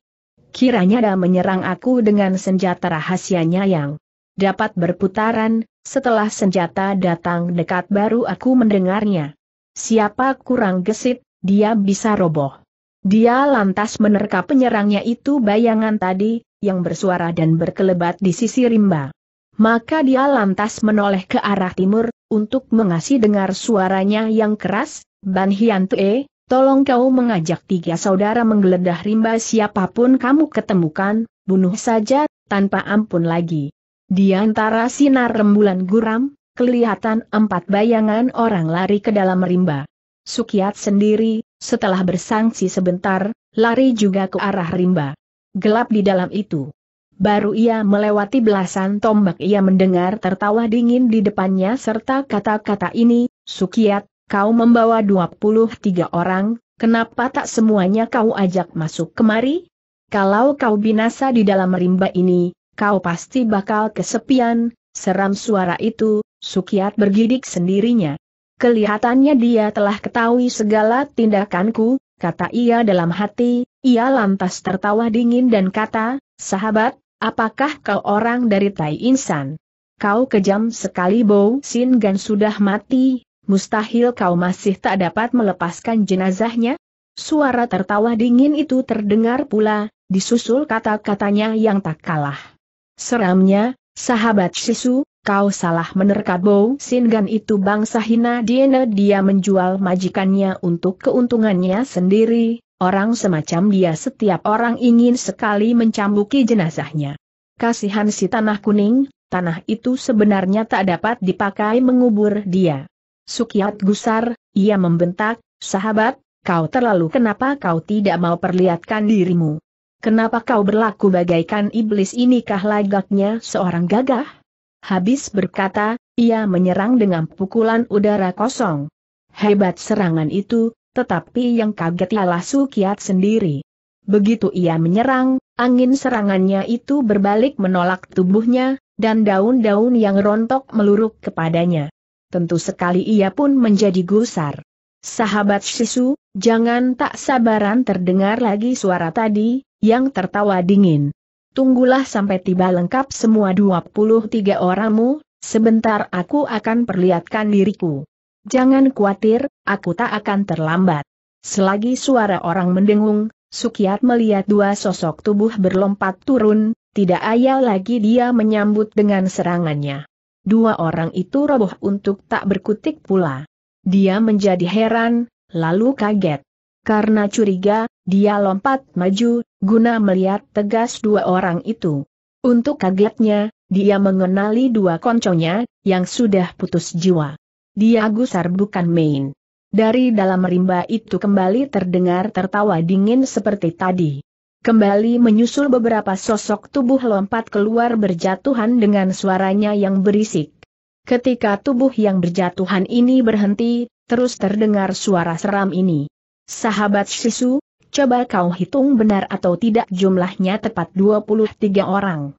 Kiranya dia menyerang aku dengan senjata rahasianya yang dapat berputaran, setelah senjata datang dekat baru aku mendengarnya. Siapa kurang gesit, dia bisa roboh. Dia lantas menerka penyerangnya itu bayangan tadi, yang bersuara dan berkelebat di sisi rimba. Maka dia lantas menoleh ke arah timur, untuk mengasih dengar suaranya yang keras, Ban Hian Tue, tolong kau mengajak tiga saudara menggeledah rimba siapapun kamu ketemukan, bunuh saja, tanpa ampun lagi. Di antara sinar rembulan guram, kelihatan empat bayangan orang lari ke dalam rimba. Sukiat sendiri, setelah bersangsi sebentar, lari juga ke arah rimba. Gelap di dalam itu. Baru ia melewati belasan tombak ia mendengar tertawa dingin di depannya serta kata-kata ini, Sukiat, kau membawa 23 orang, kenapa tak semuanya kau ajak masuk kemari? Kalau kau binasa di dalam rimba ini, kau pasti bakal kesepian, seram suara itu, Sukiat bergidik sendirinya. Kelihatannya dia telah ketahui segala tindakanku, kata ia dalam hati, ia lantas tertawa dingin dan kata, sahabat, apakah kau orang dari Tai Insan? Kau kejam sekali Bow Sin Gan sudah mati, mustahil kau masih tak dapat melepaskan jenazahnya? Suara tertawa dingin itu terdengar pula, disusul kata-katanya yang tak kalah Seramnya, sahabat Sisu, kau salah menerka Bou Singan itu bangsa hina Diana dia menjual majikannya untuk keuntungannya sendiri, orang semacam dia setiap orang ingin sekali mencambuki jenazahnya. Kasihan si tanah kuning, tanah itu sebenarnya tak dapat dipakai mengubur dia. Sukiat gusar, ia membentak, sahabat, kau terlalu kenapa kau tidak mau perlihatkan dirimu. Kenapa kau berlaku bagaikan iblis inikah lagaknya seorang gagah? Habis berkata, ia menyerang dengan pukulan udara kosong. Hebat serangan itu, tetapi yang kaget ialah Sukiat sendiri. Begitu ia menyerang, angin serangannya itu berbalik menolak tubuhnya, dan daun-daun yang rontok meluruk kepadanya. Tentu sekali ia pun menjadi gusar. Sahabat Sisu, jangan tak sabaran terdengar lagi suara tadi, yang tertawa dingin. Tunggulah sampai tiba lengkap semua 23 orangmu, sebentar aku akan perlihatkan diriku. Jangan khawatir, aku tak akan terlambat. Selagi suara orang mendengung, Sukiat melihat dua sosok tubuh berlompat turun, tidak ayal lagi dia menyambut dengan serangannya. Dua orang itu roboh untuk tak berkutik pula. Dia menjadi heran, lalu kaget. Karena curiga, dia lompat maju, guna melihat tegas dua orang itu. Untuk kagetnya, dia mengenali dua konconya, yang sudah putus jiwa. Dia gusar bukan main. Dari dalam rimba itu kembali terdengar tertawa dingin seperti tadi. Kembali menyusul beberapa sosok tubuh lompat keluar berjatuhan dengan suaranya yang berisik. Ketika tubuh yang berjatuhan ini berhenti, terus terdengar suara seram ini. Sahabat Sisu, coba kau hitung benar atau tidak jumlahnya tepat 23 orang.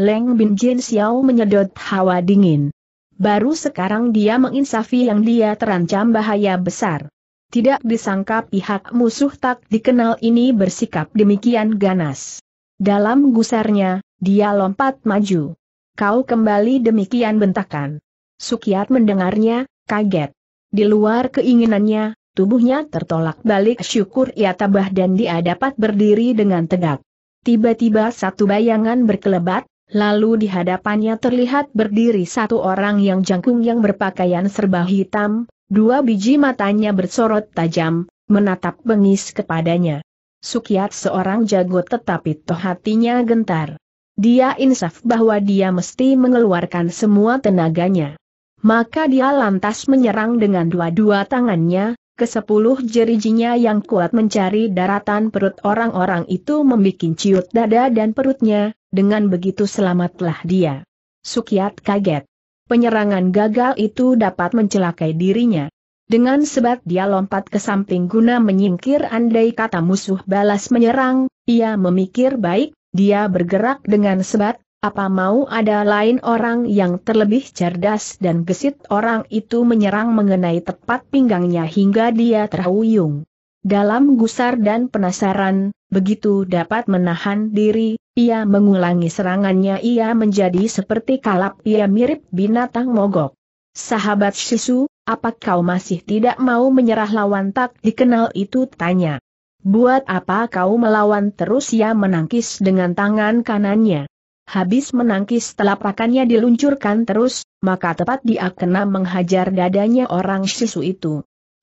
Leng Bin Jin Xiao menyedot hawa dingin. Baru sekarang dia menginsafi yang dia terancam bahaya besar. Tidak disangka pihak musuh tak dikenal ini bersikap demikian ganas. Dalam gusarnya, dia lompat maju. Kau kembali demikian bentakan. Sukiat mendengarnya, kaget. Di luar keinginannya, Tubuhnya tertolak balik syukur ia tabah dan dia dapat berdiri dengan tegak. Tiba-tiba satu bayangan berkelebat, lalu di hadapannya terlihat berdiri satu orang yang jangkung yang berpakaian serba hitam, dua biji matanya bersorot tajam, menatap bengis kepadanya. Sukiat seorang jago tetapi toh hatinya gentar. Dia insaf bahwa dia mesti mengeluarkan semua tenaganya. Maka dia lantas menyerang dengan dua-dua tangannya, Kesepuluh jerijinya yang kuat mencari daratan perut orang-orang itu membuat ciut dada dan perutnya, dengan begitu selamatlah dia. Sukiat kaget. Penyerangan gagal itu dapat mencelakai dirinya. Dengan sebat dia lompat ke samping guna menyingkir andai kata musuh balas menyerang, ia memikir baik, dia bergerak dengan sebat, apa mau ada lain orang yang terlebih cerdas dan gesit orang itu menyerang mengenai tepat pinggangnya hingga dia terhuyung. Dalam gusar dan penasaran, begitu dapat menahan diri, ia mengulangi serangannya ia menjadi seperti kalap ia mirip binatang mogok. Sahabat Sisu, apa kau masih tidak mau menyerah lawan tak dikenal itu tanya. Buat apa kau melawan terus ia menangkis dengan tangan kanannya. Habis menangkis telapakannya diluncurkan terus, maka tepat dia kena menghajar dadanya orang sisu itu.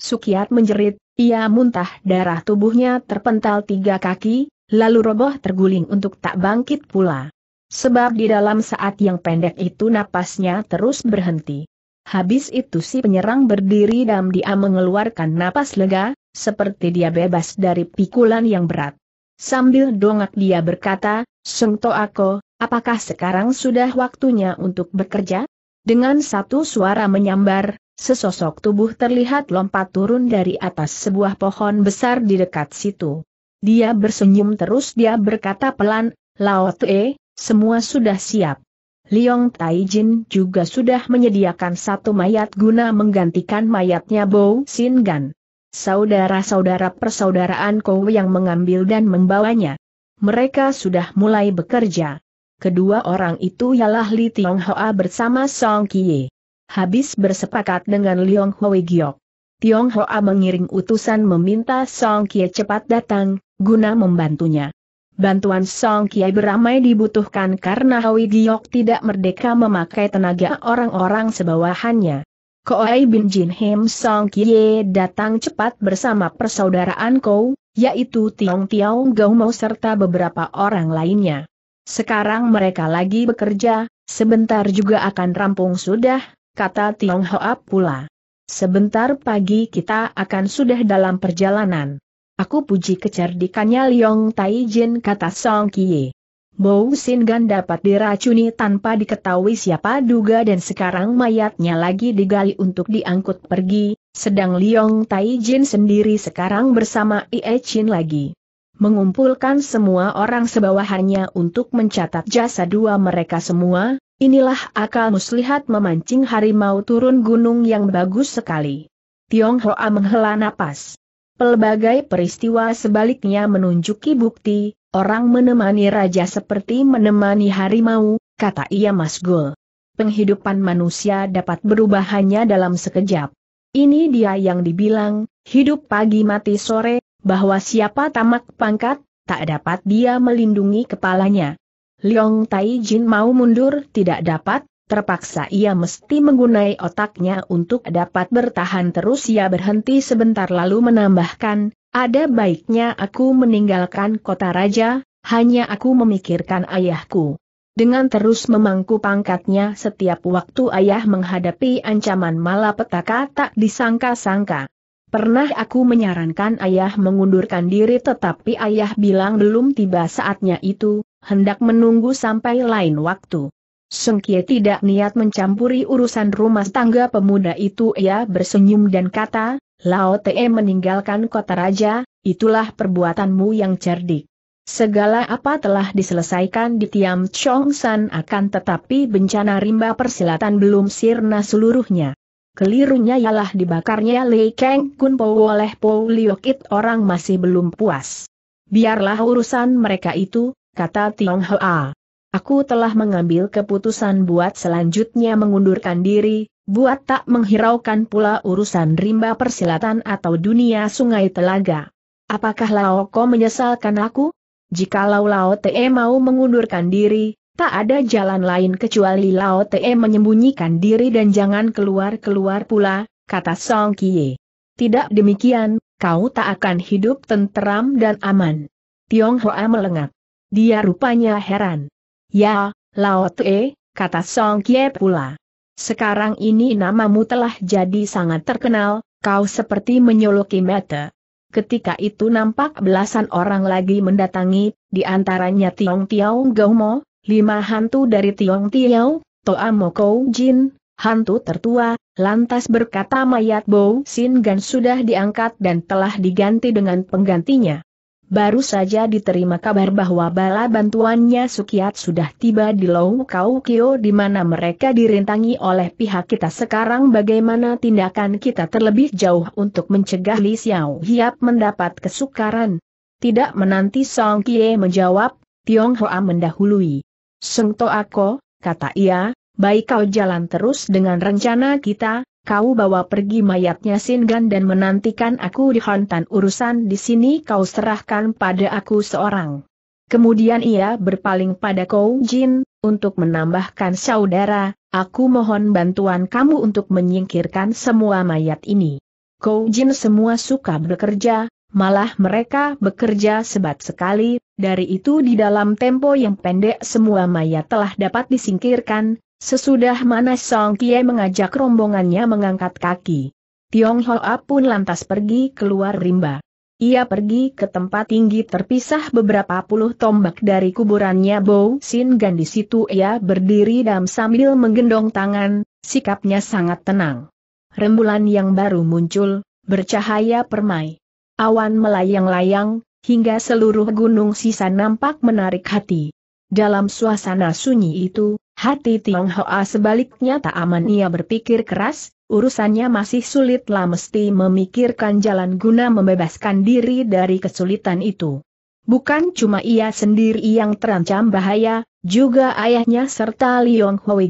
Sukiat menjerit, ia muntah darah tubuhnya terpental tiga kaki, lalu roboh terguling untuk tak bangkit pula. Sebab di dalam saat yang pendek itu napasnya terus berhenti. Habis itu si penyerang berdiri dan dia mengeluarkan napas lega, seperti dia bebas dari pikulan yang berat. Sambil dongak dia berkata, Sungto aku. Apakah sekarang sudah waktunya untuk bekerja? Dengan satu suara menyambar, sesosok tubuh terlihat lompat turun dari atas sebuah pohon besar di dekat situ. Dia bersenyum terus dia berkata pelan, Lao Tue, semua sudah siap. Liong Taijin juga sudah menyediakan satu mayat guna menggantikan mayatnya Bo Sin Gan. Saudara-saudara persaudaraan Kou yang mengambil dan membawanya. Mereka sudah mulai bekerja. Kedua orang itu ialah Li Tiong Hoa bersama Song Kie. Habis bersepakat dengan Liong Hoa Giok. Tiong Hoa mengiring utusan meminta Song Kie cepat datang, guna membantunya. Bantuan Song Kie beramai dibutuhkan karena Hoa Giok tidak merdeka memakai tenaga orang-orang sebawahannya. Koai Bin Jin Him Song Kie datang cepat bersama persaudaraan Kou, yaitu Tiong Tiong Gau Mau serta beberapa orang lainnya. Sekarang mereka lagi bekerja, sebentar juga akan rampung sudah, kata Tiong Hoa pula. Sebentar pagi kita akan sudah dalam perjalanan. Aku puji kecerdikannya Liong Taijin kata Song Kie. Bau gan dapat diracuni tanpa diketahui siapa duga dan sekarang mayatnya lagi digali untuk diangkut pergi, sedang Liong Taijin sendiri sekarang bersama Ie Chin lagi mengumpulkan semua orang sebawahannya untuk mencatat jasa dua mereka semua, inilah akal muslihat memancing harimau turun gunung yang bagus sekali. Hoa menghela napas. Pelbagai peristiwa sebaliknya menunjuki bukti, orang menemani raja seperti menemani harimau, kata ia Masgul. Penghidupan manusia dapat berubah hanya dalam sekejap. Ini dia yang dibilang, hidup pagi mati sore, bahwa siapa tamak pangkat, tak dapat dia melindungi kepalanya. Leong Taijin mau mundur tidak dapat, terpaksa ia mesti menggunai otaknya untuk dapat bertahan terus ia berhenti sebentar lalu menambahkan, ada baiknya aku meninggalkan kota raja, hanya aku memikirkan ayahku. Dengan terus memangku pangkatnya setiap waktu ayah menghadapi ancaman malapetaka tak disangka-sangka. Pernah aku menyarankan ayah mengundurkan diri tetapi ayah bilang belum tiba saatnya itu, hendak menunggu sampai lain waktu. Sengkie tidak niat mencampuri urusan rumah tangga pemuda itu ia bersenyum dan kata, Lao Te meninggalkan kota raja, itulah perbuatanmu yang cerdik. Segala apa telah diselesaikan di Tiam Chong San akan tetapi bencana rimba persilatan belum sirna seluruhnya. Kelirunya ialah dibakarnya Lei Kang Kun Po oleh Po Liokit orang masih belum puas. Biarlah urusan mereka itu, kata Tiong Hoa. Aku telah mengambil keputusan buat selanjutnya mengundurkan diri, buat tak menghiraukan pula urusan rimba persilatan atau dunia sungai telaga. Apakah Lao Ko menyesalkan aku? Jikalau Lao Te mau mengundurkan diri, Tak ada jalan lain kecuali Lao Te menyembunyikan diri dan jangan keluar-keluar pula, kata Song Kie. Tidak demikian, kau tak akan hidup tenteram dan aman. Tiong Hoa melengak. Dia rupanya heran. Ya, Lao Te, kata Song Kie pula. Sekarang ini namamu telah jadi sangat terkenal, kau seperti menyuluki mata. Ketika itu nampak belasan orang lagi mendatangi, di antaranya Tiong Tiong Gomo, Lima hantu dari Tiong Tiau, Toa Moko Jin, hantu tertua, lantas berkata mayat Bou Sin Gan sudah diangkat dan telah diganti dengan penggantinya. Baru saja diterima kabar bahwa bala bantuannya Sukiat sudah tiba di Lou Kau Kio di mana mereka dirintangi oleh pihak kita sekarang bagaimana tindakan kita terlebih jauh untuk mencegah Li Xiao Hiap mendapat kesukaran. Tidak menanti Song Kie menjawab, Tiong Hoa mendahului. Sengto aku, kata ia, baik kau jalan terus dengan rencana kita, kau bawa pergi mayatnya Singan dan menantikan aku di Hontan urusan di sini kau serahkan pada aku seorang. Kemudian ia berpaling pada kau Jin, untuk menambahkan saudara, aku mohon bantuan kamu untuk menyingkirkan semua mayat ini. Kou Jin semua suka bekerja, malah mereka bekerja sebat sekali, dari itu di dalam tempo yang pendek semua mayat telah dapat disingkirkan, sesudah mana Song Kie mengajak rombongannya mengangkat kaki. Tiong Hoa pun lantas pergi keluar rimba. Ia pergi ke tempat tinggi terpisah beberapa puluh tombak dari kuburannya Bo Sin Gan di situ ia berdiri dan sambil menggendong tangan, sikapnya sangat tenang. Rembulan yang baru muncul, bercahaya permai awan melayang-layang, hingga seluruh gunung sisa nampak menarik hati. Dalam suasana sunyi itu, hati Tionghoa sebaliknya tak aman ia berpikir keras, urusannya masih sulit lah mesti memikirkan jalan guna membebaskan diri dari kesulitan itu. Bukan cuma ia sendiri yang terancam bahaya, juga ayahnya serta Liong Hoi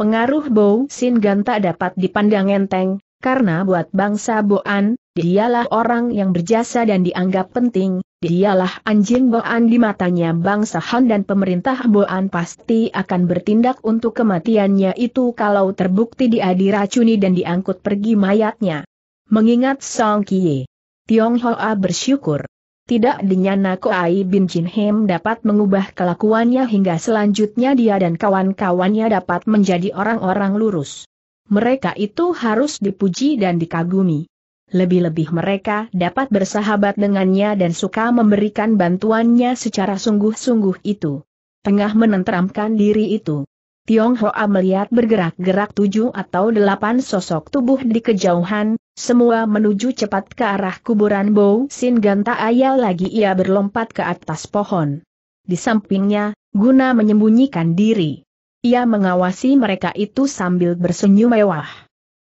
Pengaruh Bo Sin Gan tak dapat dipandang enteng, karena buat bangsa Boan, dialah orang yang berjasa dan dianggap penting, dialah anjing Boan di matanya bangsa Han dan pemerintah Boan pasti akan bertindak untuk kematiannya itu kalau terbukti dia diracuni dan diangkut pergi mayatnya. Mengingat Song Kie, Tionghoa bersyukur. Tidak dinyana Koai Bin Jin Hem dapat mengubah kelakuannya hingga selanjutnya dia dan kawan-kawannya dapat menjadi orang-orang lurus mereka itu harus dipuji dan dikagumi. Lebih-lebih mereka dapat bersahabat dengannya dan suka memberikan bantuannya secara sungguh-sungguh itu. Tengah menenteramkan diri itu. Tiong Hoa melihat bergerak-gerak tujuh atau delapan sosok tubuh di kejauhan, semua menuju cepat ke arah kuburan Bou Sin Ganta Ayal lagi ia berlompat ke atas pohon. Di sampingnya, guna menyembunyikan diri. Ia mengawasi mereka itu sambil bersenyum mewah.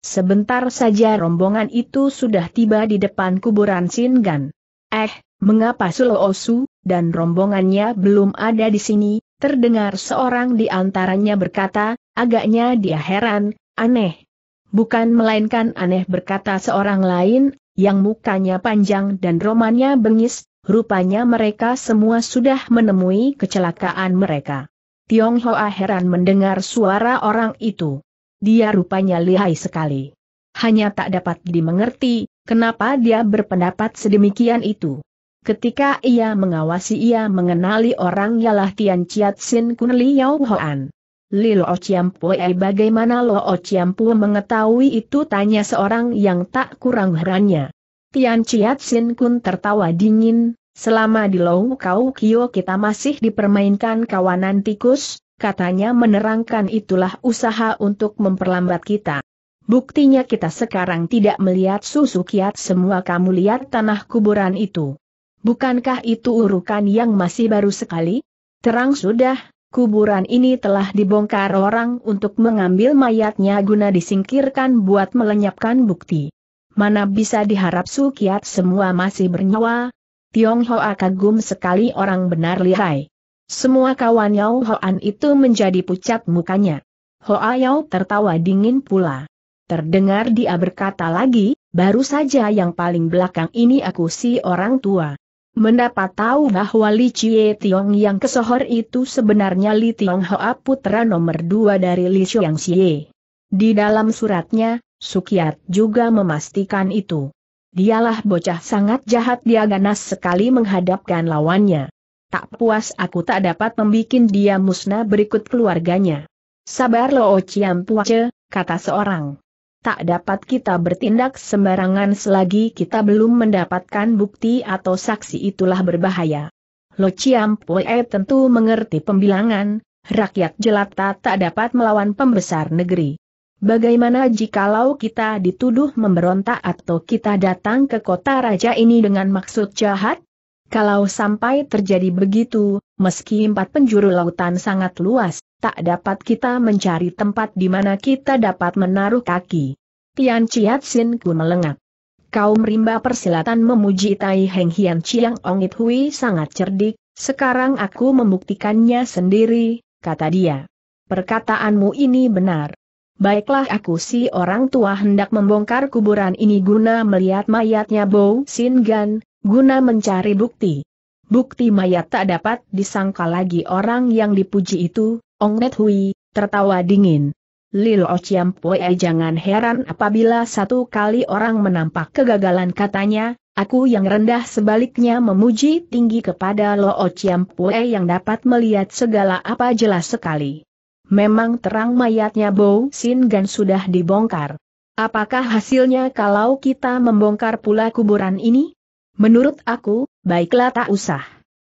Sebentar saja rombongan itu sudah tiba di depan kuburan Singan. Eh, mengapa Suloosu, dan rombongannya belum ada di sini, terdengar seorang di antaranya berkata, agaknya dia heran, aneh. Bukan melainkan aneh berkata seorang lain, yang mukanya panjang dan romannya bengis, rupanya mereka semua sudah menemui kecelakaan mereka. Tiong Hoa heran mendengar suara orang itu. Dia rupanya lihai sekali. Hanya tak dapat dimengerti, kenapa dia berpendapat sedemikian itu. Ketika ia mengawasi ia mengenali orang ialah Tian Chiat Sin Kun Liao Hoan. Li Lo eh, bagaimana Lo Chiampue mengetahui itu tanya seorang yang tak kurang herannya. Tian Chiat Sin Kun tertawa dingin, Selama di Lou Kau Kio kita masih dipermainkan kawanan tikus, katanya menerangkan itulah usaha untuk memperlambat kita. Buktinya kita sekarang tidak melihat susu kiat semua kamu lihat tanah kuburan itu. Bukankah itu urukan yang masih baru sekali? Terang sudah, kuburan ini telah dibongkar orang untuk mengambil mayatnya guna disingkirkan buat melenyapkan bukti. Mana bisa diharap sukiat semua masih bernyawa, Tiong Tionghoa kagum sekali orang benar lihai. Semua kawan Yao Hoan itu menjadi pucat mukanya. Hoa Yao tertawa dingin pula. Terdengar dia berkata lagi, baru saja yang paling belakang ini aku si orang tua. Mendapat tahu bahwa Li Chie Tiong yang kesohor itu sebenarnya Li Tiong Hoa putra nomor dua dari Li Chiang Xie. Di dalam suratnya, Sukiat juga memastikan itu. Dialah bocah sangat jahat dia ganas sekali menghadapkan lawannya. Tak puas aku tak dapat membuat dia musnah berikut keluarganya. Sabar lo Ociam Puace, kata seorang. Tak dapat kita bertindak sembarangan selagi kita belum mendapatkan bukti atau saksi itulah berbahaya. Lo Ciam Puace tentu mengerti pembilangan, rakyat jelata tak dapat melawan pembesar negeri. Bagaimana jikalau kita dituduh memberontak atau kita datang ke kota raja ini dengan maksud jahat? Kalau sampai terjadi begitu, meski empat penjuru lautan sangat luas, tak dapat kita mencari tempat di mana kita dapat menaruh kaki. Tian Chiat Sin Ku melengak. Kaum rimba persilatan memuji Tai Heng Hian Chiang Ong It Hui sangat cerdik, sekarang aku membuktikannya sendiri, kata dia. Perkataanmu ini benar. Baiklah aku si orang tua hendak membongkar kuburan ini guna melihat mayatnya Bo Sin Gan, guna mencari bukti. Bukti mayat tak dapat disangka lagi orang yang dipuji itu, Ong Net Hui, tertawa dingin. Lil Chiam Pue jangan heran apabila satu kali orang menampak kegagalan katanya, aku yang rendah sebaliknya memuji tinggi kepada Lo O Chiam Pue yang dapat melihat segala apa jelas sekali. Memang terang mayatnya Bo Sin Gan sudah dibongkar. Apakah hasilnya kalau kita membongkar pula kuburan ini? Menurut aku, baiklah tak usah.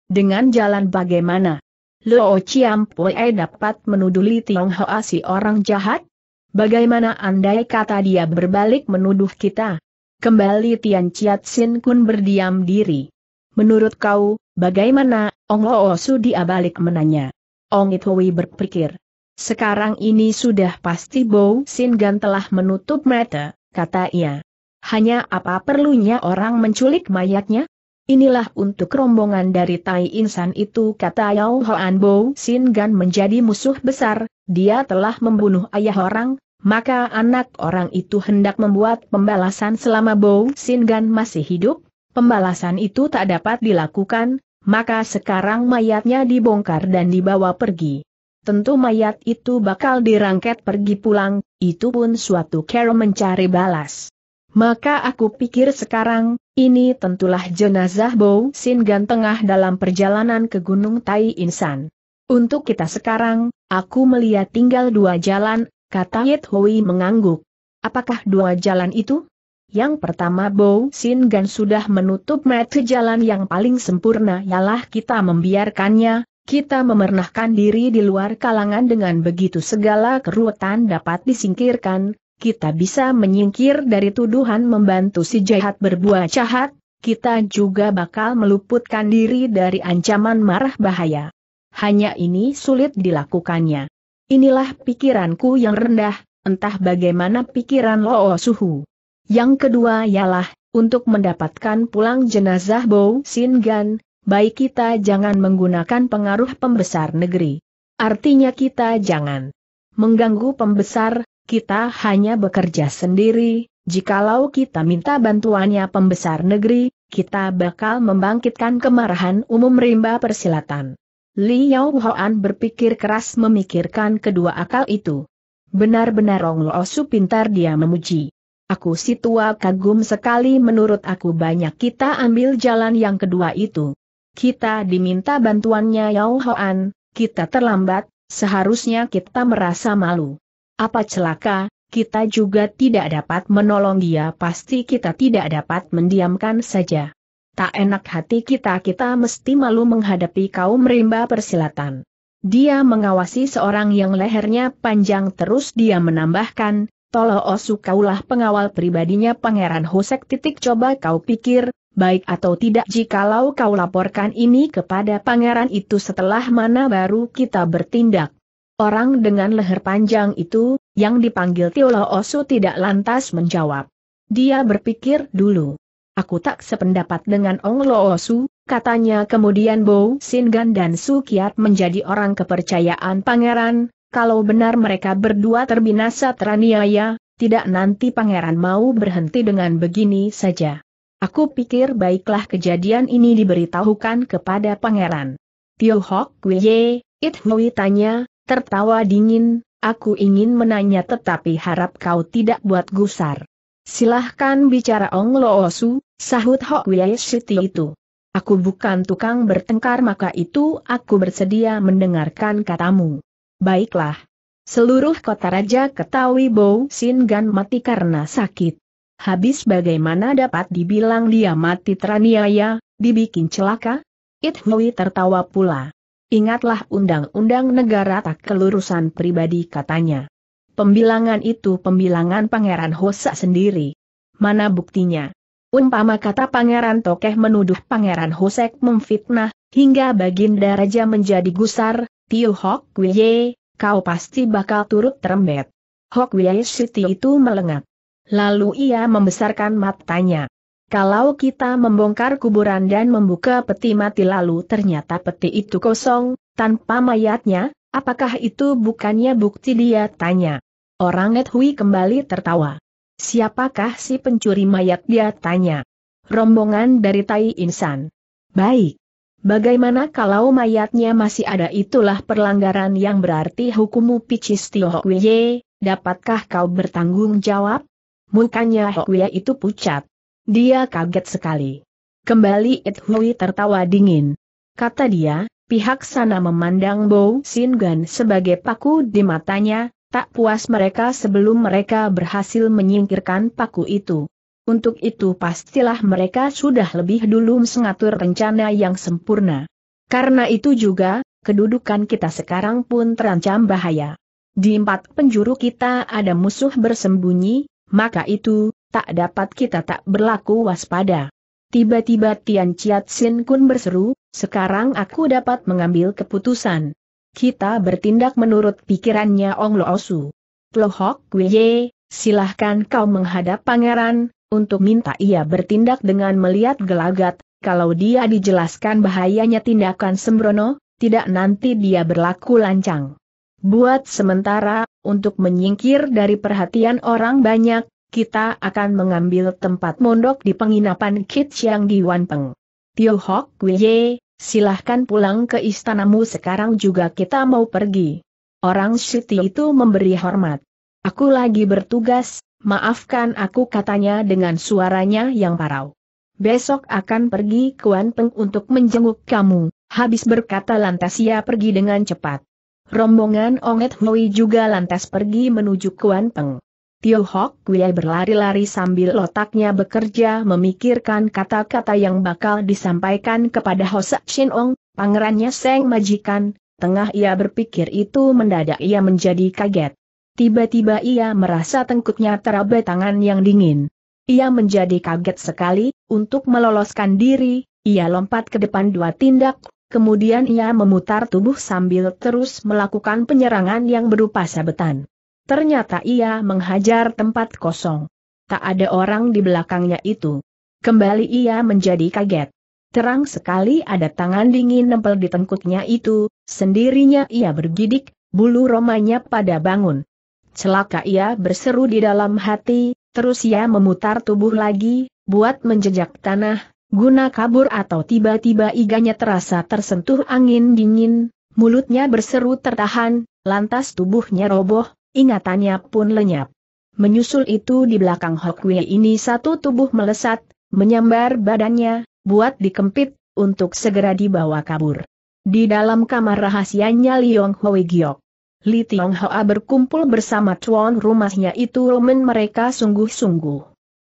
Dengan jalan bagaimana? Luo Chiampue dapat menuduli Tionghoa si orang jahat? Bagaimana andai kata dia berbalik menuduh kita? Kembali Tian Chiat Sin Kun berdiam diri. Menurut kau, bagaimana, Ong Luo Su dia balik menanya. Ong Itui berpikir. Sekarang ini sudah pasti Bow Singan telah menutup mata, kata ia. Hanya apa perlunya orang menculik mayatnya? Inilah untuk rombongan dari Tai Insan itu kata Yao Hoan Bow Sin Gan menjadi musuh besar, dia telah membunuh ayah orang, maka anak orang itu hendak membuat pembalasan selama Bow Sin Gan masih hidup, pembalasan itu tak dapat dilakukan, maka sekarang mayatnya dibongkar dan dibawa pergi tentu mayat itu bakal dirangket pergi pulang, itu pun suatu cara mencari balas. Maka aku pikir sekarang, ini tentulah jenazah Bow Sin Gan tengah dalam perjalanan ke Gunung Tai Insan. Untuk kita sekarang, aku melihat tinggal dua jalan, kata Yit Hui mengangguk. Apakah dua jalan itu? Yang pertama Bow Sin Gan sudah menutup mata jalan yang paling sempurna ialah kita membiarkannya, kita memernahkan diri di luar kalangan dengan begitu segala kerutan dapat disingkirkan, kita bisa menyingkir dari tuduhan membantu si jahat berbuat jahat, kita juga bakal meluputkan diri dari ancaman marah bahaya. Hanya ini sulit dilakukannya. Inilah pikiranku yang rendah, entah bagaimana pikiran oh Suhu. Yang kedua ialah, untuk mendapatkan pulang jenazah Bo Sin Gan, baik kita jangan menggunakan pengaruh pembesar negeri. Artinya kita jangan mengganggu pembesar, kita hanya bekerja sendiri, jikalau kita minta bantuannya pembesar negeri, kita bakal membangkitkan kemarahan umum rimba persilatan. Li Yao Hoan berpikir keras memikirkan kedua akal itu. Benar-benar Rong Lo Su pintar dia memuji. Aku si tua kagum sekali menurut aku banyak kita ambil jalan yang kedua itu. Kita diminta bantuannya Yao Hoan, kita terlambat, seharusnya kita merasa malu. Apa celaka, kita juga tidak dapat menolong dia pasti kita tidak dapat mendiamkan saja. Tak enak hati kita kita mesti malu menghadapi kaum rimba persilatan. Dia mengawasi seorang yang lehernya panjang terus dia menambahkan, Tolo Osu oh, kaulah pengawal pribadinya Pangeran Hosek titik coba kau pikir, baik atau tidak jikalau kau laporkan ini kepada pangeran itu setelah mana baru kita bertindak. Orang dengan leher panjang itu, yang dipanggil Tiola Osu tidak lantas menjawab. Dia berpikir dulu. Aku tak sependapat dengan Ong Lo Osu, katanya kemudian Bow, Singan dan Su Kiat menjadi orang kepercayaan pangeran, kalau benar mereka berdua terbinasa teraniaya, tidak nanti pangeran mau berhenti dengan begini saja. Aku pikir baiklah kejadian ini diberitahukan kepada pangeran. Tio Hok Kuye, It Hui tanya, tertawa dingin, aku ingin menanya tetapi harap kau tidak buat gusar. Silahkan bicara Ong Lo sahut Hok Kuye Siti itu. Aku bukan tukang bertengkar maka itu aku bersedia mendengarkan katamu. Baiklah. Seluruh kota raja ketahui Bow Sin Gan mati karena sakit habis bagaimana dapat dibilang dia mati teraniaya, dibikin celaka? It tertawa pula. Ingatlah undang-undang negara tak kelurusan pribadi katanya. Pembilangan itu pembilangan Pangeran Hosa sendiri. Mana buktinya? Umpama kata Pangeran Tokeh menuduh Pangeran Hosek memfitnah, hingga Baginda Raja menjadi gusar, Tio Hok Wye, kau pasti bakal turut terembet. Hok Wye Siti itu melengat. Lalu ia membesarkan matanya. Kalau kita membongkar kuburan dan membuka peti mati lalu ternyata peti itu kosong, tanpa mayatnya, apakah itu bukannya bukti dia tanya. Orang Edhui kembali tertawa. Siapakah si pencuri mayat dia tanya. Rombongan dari Tai Insan. Baik. Bagaimana kalau mayatnya masih ada itulah perlanggaran yang berarti hukumu Picis Tio Tiohokwiye, dapatkah kau bertanggung jawab? mukanya Hokwe itu pucat. Dia kaget sekali. Kembali It Hui tertawa dingin. Kata dia, pihak sana memandang Bo Sin Gan sebagai paku di matanya, tak puas mereka sebelum mereka berhasil menyingkirkan paku itu. Untuk itu pastilah mereka sudah lebih dulu mengatur rencana yang sempurna. Karena itu juga, kedudukan kita sekarang pun terancam bahaya. Di empat penjuru kita ada musuh bersembunyi, maka itu, tak dapat kita tak berlaku waspada. Tiba-tiba Tian Chiat Sin Kun berseru, sekarang aku dapat mengambil keputusan. Kita bertindak menurut pikirannya Ong Lo Osu. Plohok Kwee silahkan kau menghadap pangeran, untuk minta ia bertindak dengan melihat gelagat, kalau dia dijelaskan bahayanya tindakan sembrono, tidak nanti dia berlaku lancang. Buat sementara, untuk menyingkir dari perhatian orang banyak, kita akan mengambil tempat mondok di penginapan Kit yang di Wanpeng. Tio Hok Wiye, silahkan pulang ke istanamu sekarang juga kita mau pergi. Orang Siti itu memberi hormat. Aku lagi bertugas, maafkan aku katanya dengan suaranya yang parau. Besok akan pergi ke Wanpeng untuk menjenguk kamu, habis berkata lantas ia pergi dengan cepat. Rombongan Onget Hui juga lantas pergi menuju Kuan Peng. Tio Hok Kuei berlari-lari sambil otaknya bekerja memikirkan kata-kata yang bakal disampaikan kepada Hosak Shin Ong, pangerannya Seng Majikan, tengah ia berpikir itu mendadak ia menjadi kaget. Tiba-tiba ia merasa tengkutnya teraba tangan yang dingin. Ia menjadi kaget sekali, untuk meloloskan diri, ia lompat ke depan dua tindak kemudian ia memutar tubuh sambil terus melakukan penyerangan yang berupa sabetan. Ternyata ia menghajar tempat kosong. Tak ada orang di belakangnya itu. Kembali ia menjadi kaget. Terang sekali ada tangan dingin nempel di tengkuknya itu, sendirinya ia bergidik, bulu romanya pada bangun. Celaka ia berseru di dalam hati, terus ia memutar tubuh lagi, buat menjejak tanah, Guna kabur atau tiba-tiba iganya terasa tersentuh angin dingin, mulutnya berseru tertahan, lantas tubuhnya roboh, ingatannya pun lenyap. Menyusul itu di belakang Hokwe ini satu tubuh melesat, menyambar badannya, buat dikempit, untuk segera dibawa kabur. Di dalam kamar rahasianya Liong Hoi Giok. Li Tiong Hoa berkumpul bersama Chuan rumahnya itu roman mereka sungguh-sungguh.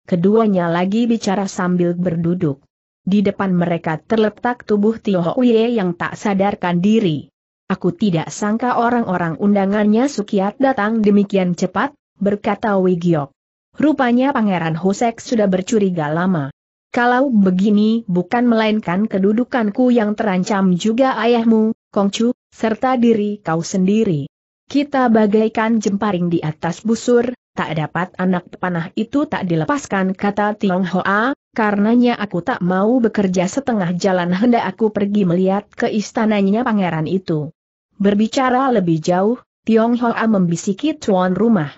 Keduanya lagi bicara sambil berduduk. Di depan mereka terletak tubuh Tio Huye yang tak sadarkan diri. Aku tidak sangka orang-orang undangannya Sukiat datang demikian cepat, berkata Wigiok. Rupanya Pangeran Hosek sudah bercuriga lama. Kalau begini bukan melainkan kedudukanku yang terancam juga ayahmu, Kongcu, serta diri kau sendiri. Kita bagaikan jemparing di atas busur, tak dapat anak panah itu tak dilepaskan kata Tiong Hoa, Karenanya aku tak mau bekerja setengah jalan hendak aku pergi melihat ke istananya pangeran itu. Berbicara lebih jauh, Tiong Hoa membisiki tuan rumah.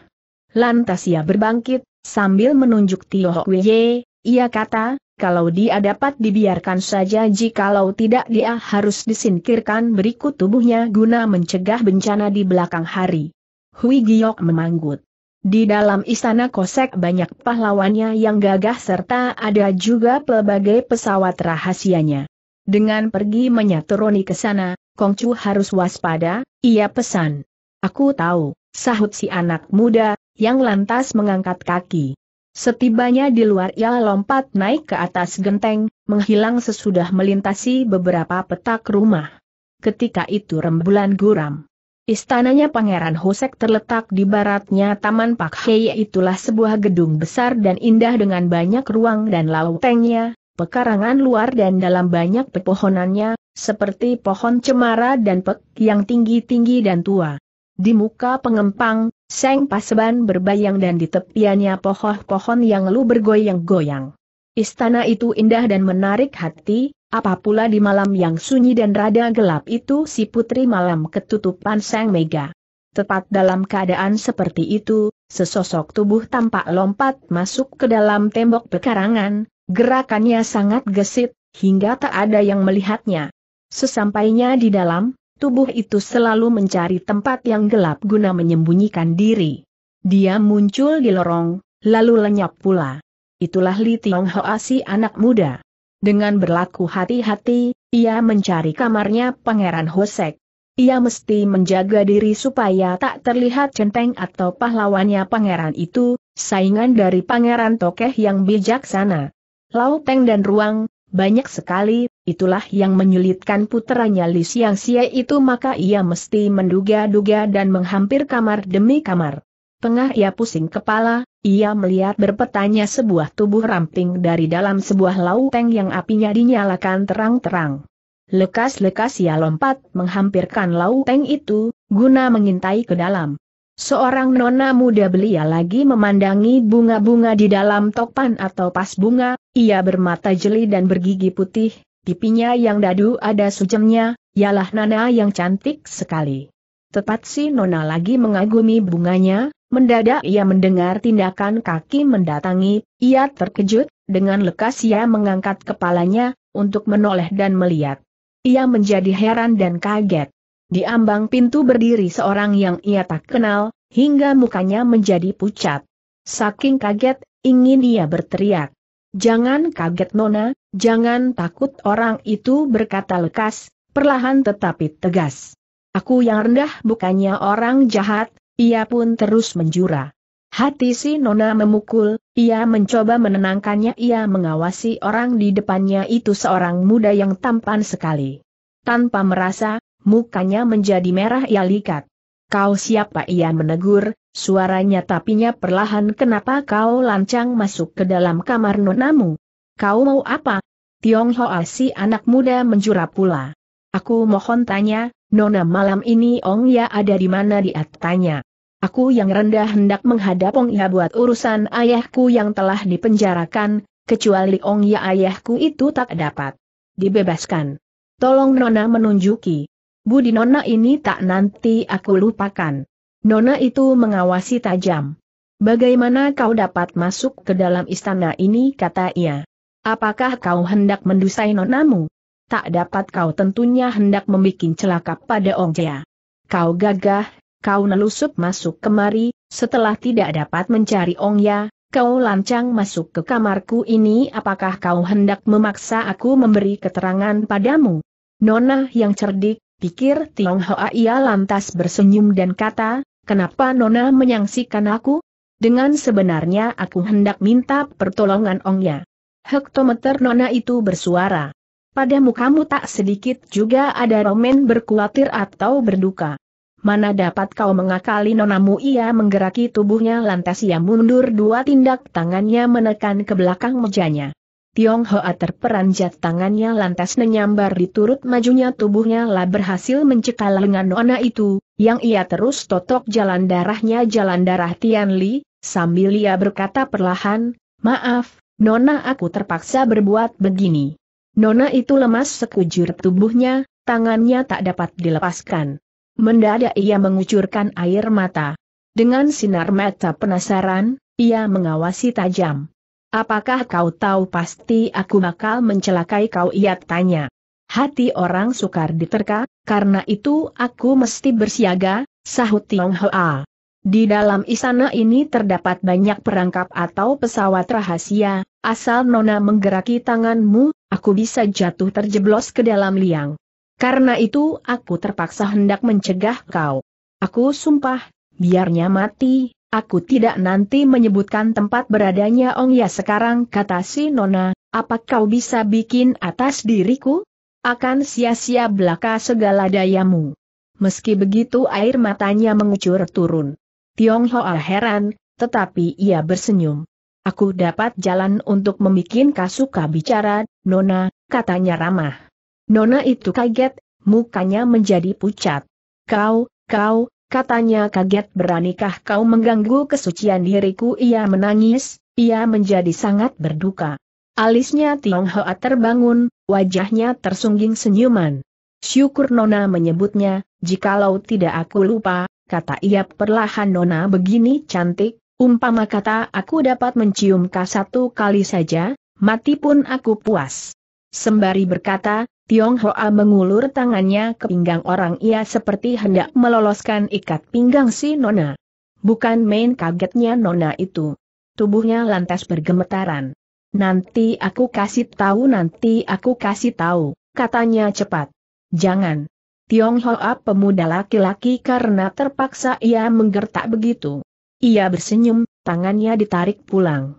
Lantas ia berbangkit, sambil menunjuk Tio Wei ia kata, kalau dia dapat dibiarkan saja jikalau tidak dia harus disingkirkan berikut tubuhnya guna mencegah bencana di belakang hari. Hui Giok memanggut. Di dalam istana Kosek banyak pahlawannya yang gagah serta ada juga pelbagai pesawat rahasianya. Dengan pergi menyaturoni ke sana, Kongcu harus waspada, ia pesan. Aku tahu, sahut si anak muda, yang lantas mengangkat kaki. Setibanya di luar ia lompat naik ke atas genteng, menghilang sesudah melintasi beberapa petak rumah. Ketika itu rembulan guram. Istananya Pangeran Hosek terletak di baratnya Taman Pak Hei itulah sebuah gedung besar dan indah dengan banyak ruang dan lautengnya, pekarangan luar dan dalam banyak pepohonannya, seperti pohon cemara dan pek yang tinggi-tinggi dan tua. Di muka pengempang, seng paseban berbayang dan di tepiannya pohon-pohon yang lu bergoyang-goyang. Istana itu indah dan menarik hati, apa pula di malam yang sunyi dan rada gelap itu si putri malam ketutupan sang mega. Tepat dalam keadaan seperti itu, sesosok tubuh tampak lompat masuk ke dalam tembok pekarangan, gerakannya sangat gesit, hingga tak ada yang melihatnya. Sesampainya di dalam, tubuh itu selalu mencari tempat yang gelap guna menyembunyikan diri. Dia muncul di lorong, lalu lenyap pula. Itulah Li Tiong Hoa si anak muda. Dengan berlaku hati-hati, ia mencari kamarnya Pangeran Hosek. Ia mesti menjaga diri supaya tak terlihat centeng atau pahlawannya pangeran itu, saingan dari pangeran Tokeh yang bijaksana. Lauteng dan Ruang, banyak sekali, itulah yang menyulitkan putranya Li Siang Sia itu maka ia mesti menduga-duga dan menghampir kamar demi kamar. Tengah ia pusing kepala, ia melihat berpetanya sebuah tubuh ramping dari dalam sebuah lauteng yang apinya dinyalakan terang-terang. Lekas-lekas ia lompat menghampirkan lauteng itu, guna mengintai ke dalam. Seorang nona muda belia lagi memandangi bunga-bunga di dalam topan atau pas bunga, ia bermata jeli dan bergigi putih, pipinya yang dadu ada sejamnya, ialah nana yang cantik sekali. Tepat si nona lagi mengagumi bunganya, Mendadak ia mendengar tindakan kaki mendatangi, ia terkejut, dengan lekas ia mengangkat kepalanya, untuk menoleh dan melihat. Ia menjadi heran dan kaget. Di ambang pintu berdiri seorang yang ia tak kenal, hingga mukanya menjadi pucat. Saking kaget, ingin ia berteriak. Jangan kaget Nona, jangan takut orang itu berkata lekas, perlahan tetapi tegas. Aku yang rendah bukannya orang jahat, ia pun terus menjura. Hati si Nona memukul, ia mencoba menenangkannya ia mengawasi orang di depannya itu seorang muda yang tampan sekali. Tanpa merasa, mukanya menjadi merah ia likat. Kau siapa ia menegur, suaranya tapinya perlahan kenapa kau lancang masuk ke dalam kamar nonamu? Kau mau apa? Tiong Hoa si anak muda menjura pula. Aku mohon tanya, Nona malam ini Ong Ya ada di mana dia tanya. Aku yang rendah hendak menghadap Ong Ya buat urusan ayahku yang telah dipenjarakan, kecuali Ong Ya ayahku itu tak dapat dibebaskan. Tolong Nona menunjuki. Budi Nona ini tak nanti aku lupakan. Nona itu mengawasi tajam. Bagaimana kau dapat masuk ke dalam istana ini kata ia. Apakah kau hendak mendusai nonamu? tak dapat kau tentunya hendak membuat celaka pada Ongjia. Kau gagah, kau nelusup masuk kemari, setelah tidak dapat mencari Ongya, kau lancang masuk ke kamarku ini apakah kau hendak memaksa aku memberi keterangan padamu? Nona yang cerdik, pikir Tiong Hoa ia lantas bersenyum dan kata, kenapa Nona menyangsikan aku? Dengan sebenarnya aku hendak minta pertolongan Ongya. Hektometer Nona itu bersuara. Pada mukamu tak sedikit juga ada romen berkuatir atau berduka. Mana dapat kau mengakali nonamu ia menggeraki tubuhnya lantas ia mundur dua tindak tangannya menekan ke belakang mejanya. Tiong Hoa terperanjat tangannya lantas menyambar di turut majunya tubuhnya lah berhasil mencekal lengan nona itu, yang ia terus totok jalan darahnya jalan darah Tian Li, sambil ia berkata perlahan, maaf, nona aku terpaksa berbuat begini. Nona itu lemas sekujur tubuhnya, tangannya tak dapat dilepaskan. Mendadak ia mengucurkan air mata. Dengan sinar mata penasaran, ia mengawasi tajam. Apakah kau tahu pasti aku bakal mencelakai kau ia tanya. Hati orang sukar diterka, karena itu aku mesti bersiaga, sahut Tionghoa. Di dalam istana ini terdapat banyak perangkap atau pesawat rahasia, asal Nona menggeraki tanganmu, aku bisa jatuh terjeblos ke dalam liang. Karena itu aku terpaksa hendak mencegah kau. Aku sumpah, biarnya mati, aku tidak nanti menyebutkan tempat beradanya Ong Ya sekarang kata si Nona, apa kau bisa bikin atas diriku? Akan sia-sia belaka segala dayamu. Meski begitu air matanya mengucur turun. Tiong Hoa ah heran, tetapi ia bersenyum. Aku dapat jalan untuk membuat Kasuka bicara, Nona, katanya ramah. Nona itu kaget, mukanya menjadi pucat. Kau, kau, katanya kaget beranikah kau mengganggu kesucian diriku ia menangis, ia menjadi sangat berduka. Alisnya Tionghoa terbangun, wajahnya tersungging senyuman. Syukur Nona menyebutnya, jikalau tidak aku lupa, kata ia perlahan Nona begini cantik, umpama kata aku dapat mencium kau satu kali saja, mati pun aku puas. Sembari berkata, Tiong Hoa mengulur tangannya ke pinggang orang ia seperti hendak meloloskan ikat pinggang si Nona. Bukan main kagetnya Nona itu. Tubuhnya lantas bergemetaran. Nanti aku kasih tahu nanti aku kasih tahu, katanya cepat. Jangan. Tiong Hoa pemuda laki-laki karena terpaksa ia menggertak begitu. Ia bersenyum, tangannya ditarik pulang.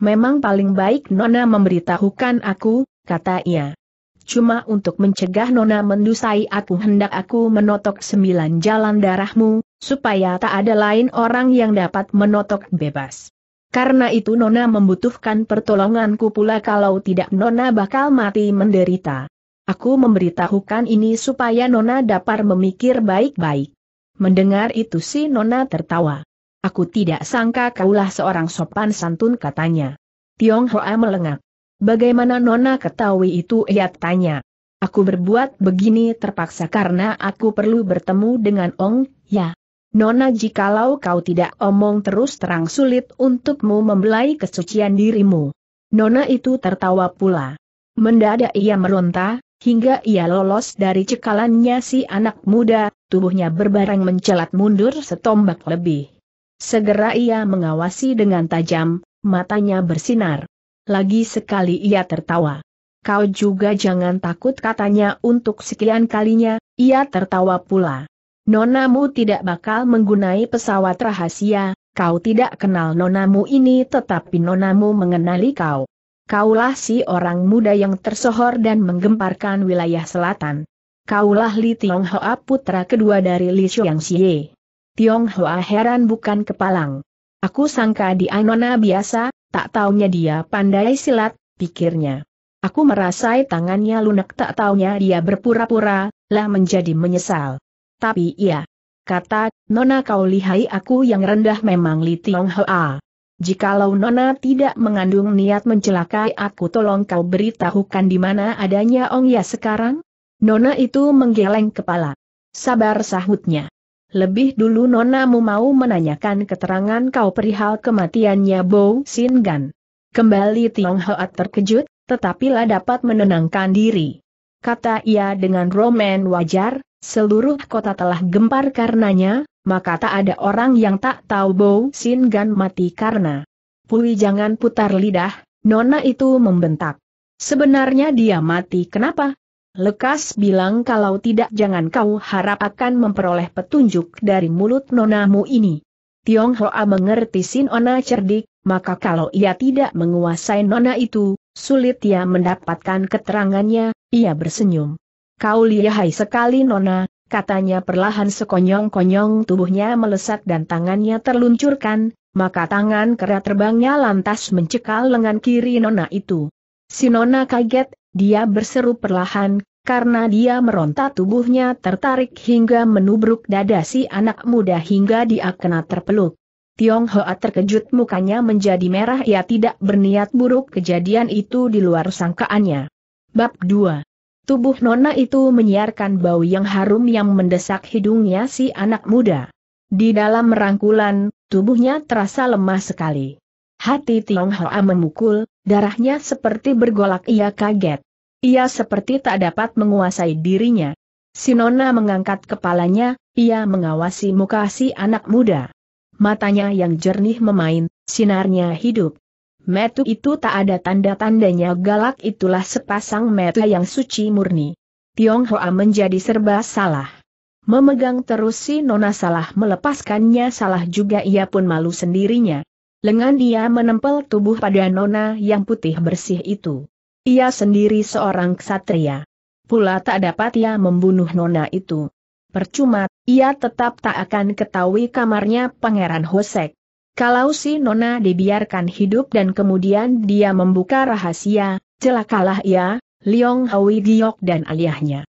Memang paling baik Nona memberitahukan aku, kata ia. Cuma untuk mencegah Nona mendusai aku hendak aku menotok sembilan jalan darahmu, supaya tak ada lain orang yang dapat menotok bebas. Karena itu Nona membutuhkan pertolonganku pula kalau tidak Nona bakal mati menderita. Aku memberitahukan ini supaya Nona dapat memikir baik-baik. Mendengar itu si Nona tertawa. Aku tidak sangka kaulah seorang sopan santun katanya. Tiong Hoa melengak. Bagaimana Nona ketahui itu ia tanya. Aku berbuat begini terpaksa karena aku perlu bertemu dengan Ong, ya. Nona jikalau kau tidak omong terus terang sulit untukmu membelai kesucian dirimu. Nona itu tertawa pula. Mendadak ia meronta, hingga ia lolos dari cekalannya si anak muda, tubuhnya berbarang mencelat mundur setombak lebih. Segera ia mengawasi dengan tajam, matanya bersinar. Lagi sekali ia tertawa. Kau juga jangan takut katanya untuk sekian kalinya, ia tertawa pula. Nonamu tidak bakal menggunai pesawat rahasia, kau tidak kenal nonamu ini tetapi nonamu mengenali kau. Kaulah si orang muda yang tersohor dan menggemparkan wilayah selatan. Kaulah Li Tionghoa putra kedua dari Li Xie. Hoa heran bukan kepalang. Aku sangka di Anona biasa, tak taunya dia pandai silat, pikirnya. Aku merasai tangannya lunak tak taunya dia berpura-pura, lah menjadi menyesal. Tapi iya. Kata, Nona kau lihai aku yang rendah memang Li Hoa. Jikalau Nona tidak mengandung niat mencelakai aku tolong kau beritahukan di mana adanya Ong Ya sekarang? Nona itu menggeleng kepala. Sabar sahutnya. Lebih dulu nonamu mau menanyakan keterangan kau perihal kematiannya Bo Sin Gan. Kembali Tiong Hoa terkejut, lah dapat menenangkan diri. Kata ia dengan romen wajar, seluruh kota telah gempar karenanya, maka tak ada orang yang tak tahu Bo Sin Gan mati karena. Pui jangan putar lidah, Nona itu membentak. Sebenarnya dia mati kenapa? Lekas bilang kalau tidak jangan kau harap akan memperoleh petunjuk dari mulut nonamu ini. Tiong Hoa mengerti Sin Ona cerdik, maka kalau ia tidak menguasai nona itu, sulit ia mendapatkan keterangannya, ia bersenyum. Kau lihai sekali nona, katanya perlahan sekonyong-konyong tubuhnya melesat dan tangannya terluncurkan, maka tangan kera terbangnya lantas mencekal lengan kiri nona itu. Si nona kaget, dia berseru perlahan, karena dia meronta tubuhnya tertarik hingga menubruk dada si anak muda hingga dia kena terpeluk. Tiong Hoa terkejut mukanya menjadi merah ia tidak berniat buruk kejadian itu di luar sangkaannya. Bab 2 Tubuh nona itu menyiarkan bau yang harum yang mendesak hidungnya si anak muda. Di dalam rangkulan, tubuhnya terasa lemah sekali. Hati Tiong Hoa memukul, Darahnya seperti bergolak ia kaget. Ia seperti tak dapat menguasai dirinya. Sinona mengangkat kepalanya, ia mengawasi muka si anak muda. Matanya yang jernih memain, sinarnya hidup. Metu itu tak ada tanda-tandanya galak itulah sepasang metu yang suci murni. Tionghoa menjadi serba salah. Memegang terus si Nona salah melepaskannya salah juga ia pun malu sendirinya. Lengan dia menempel tubuh pada nona yang putih bersih itu. Ia sendiri seorang ksatria. Pula tak dapat ia membunuh nona itu. Percuma, ia tetap tak akan ketahui kamarnya Pangeran Hosek. Kalau si Nona dibiarkan hidup dan kemudian dia membuka rahasia, celakalah ia, Liong Hawi Giok dan aliahnya.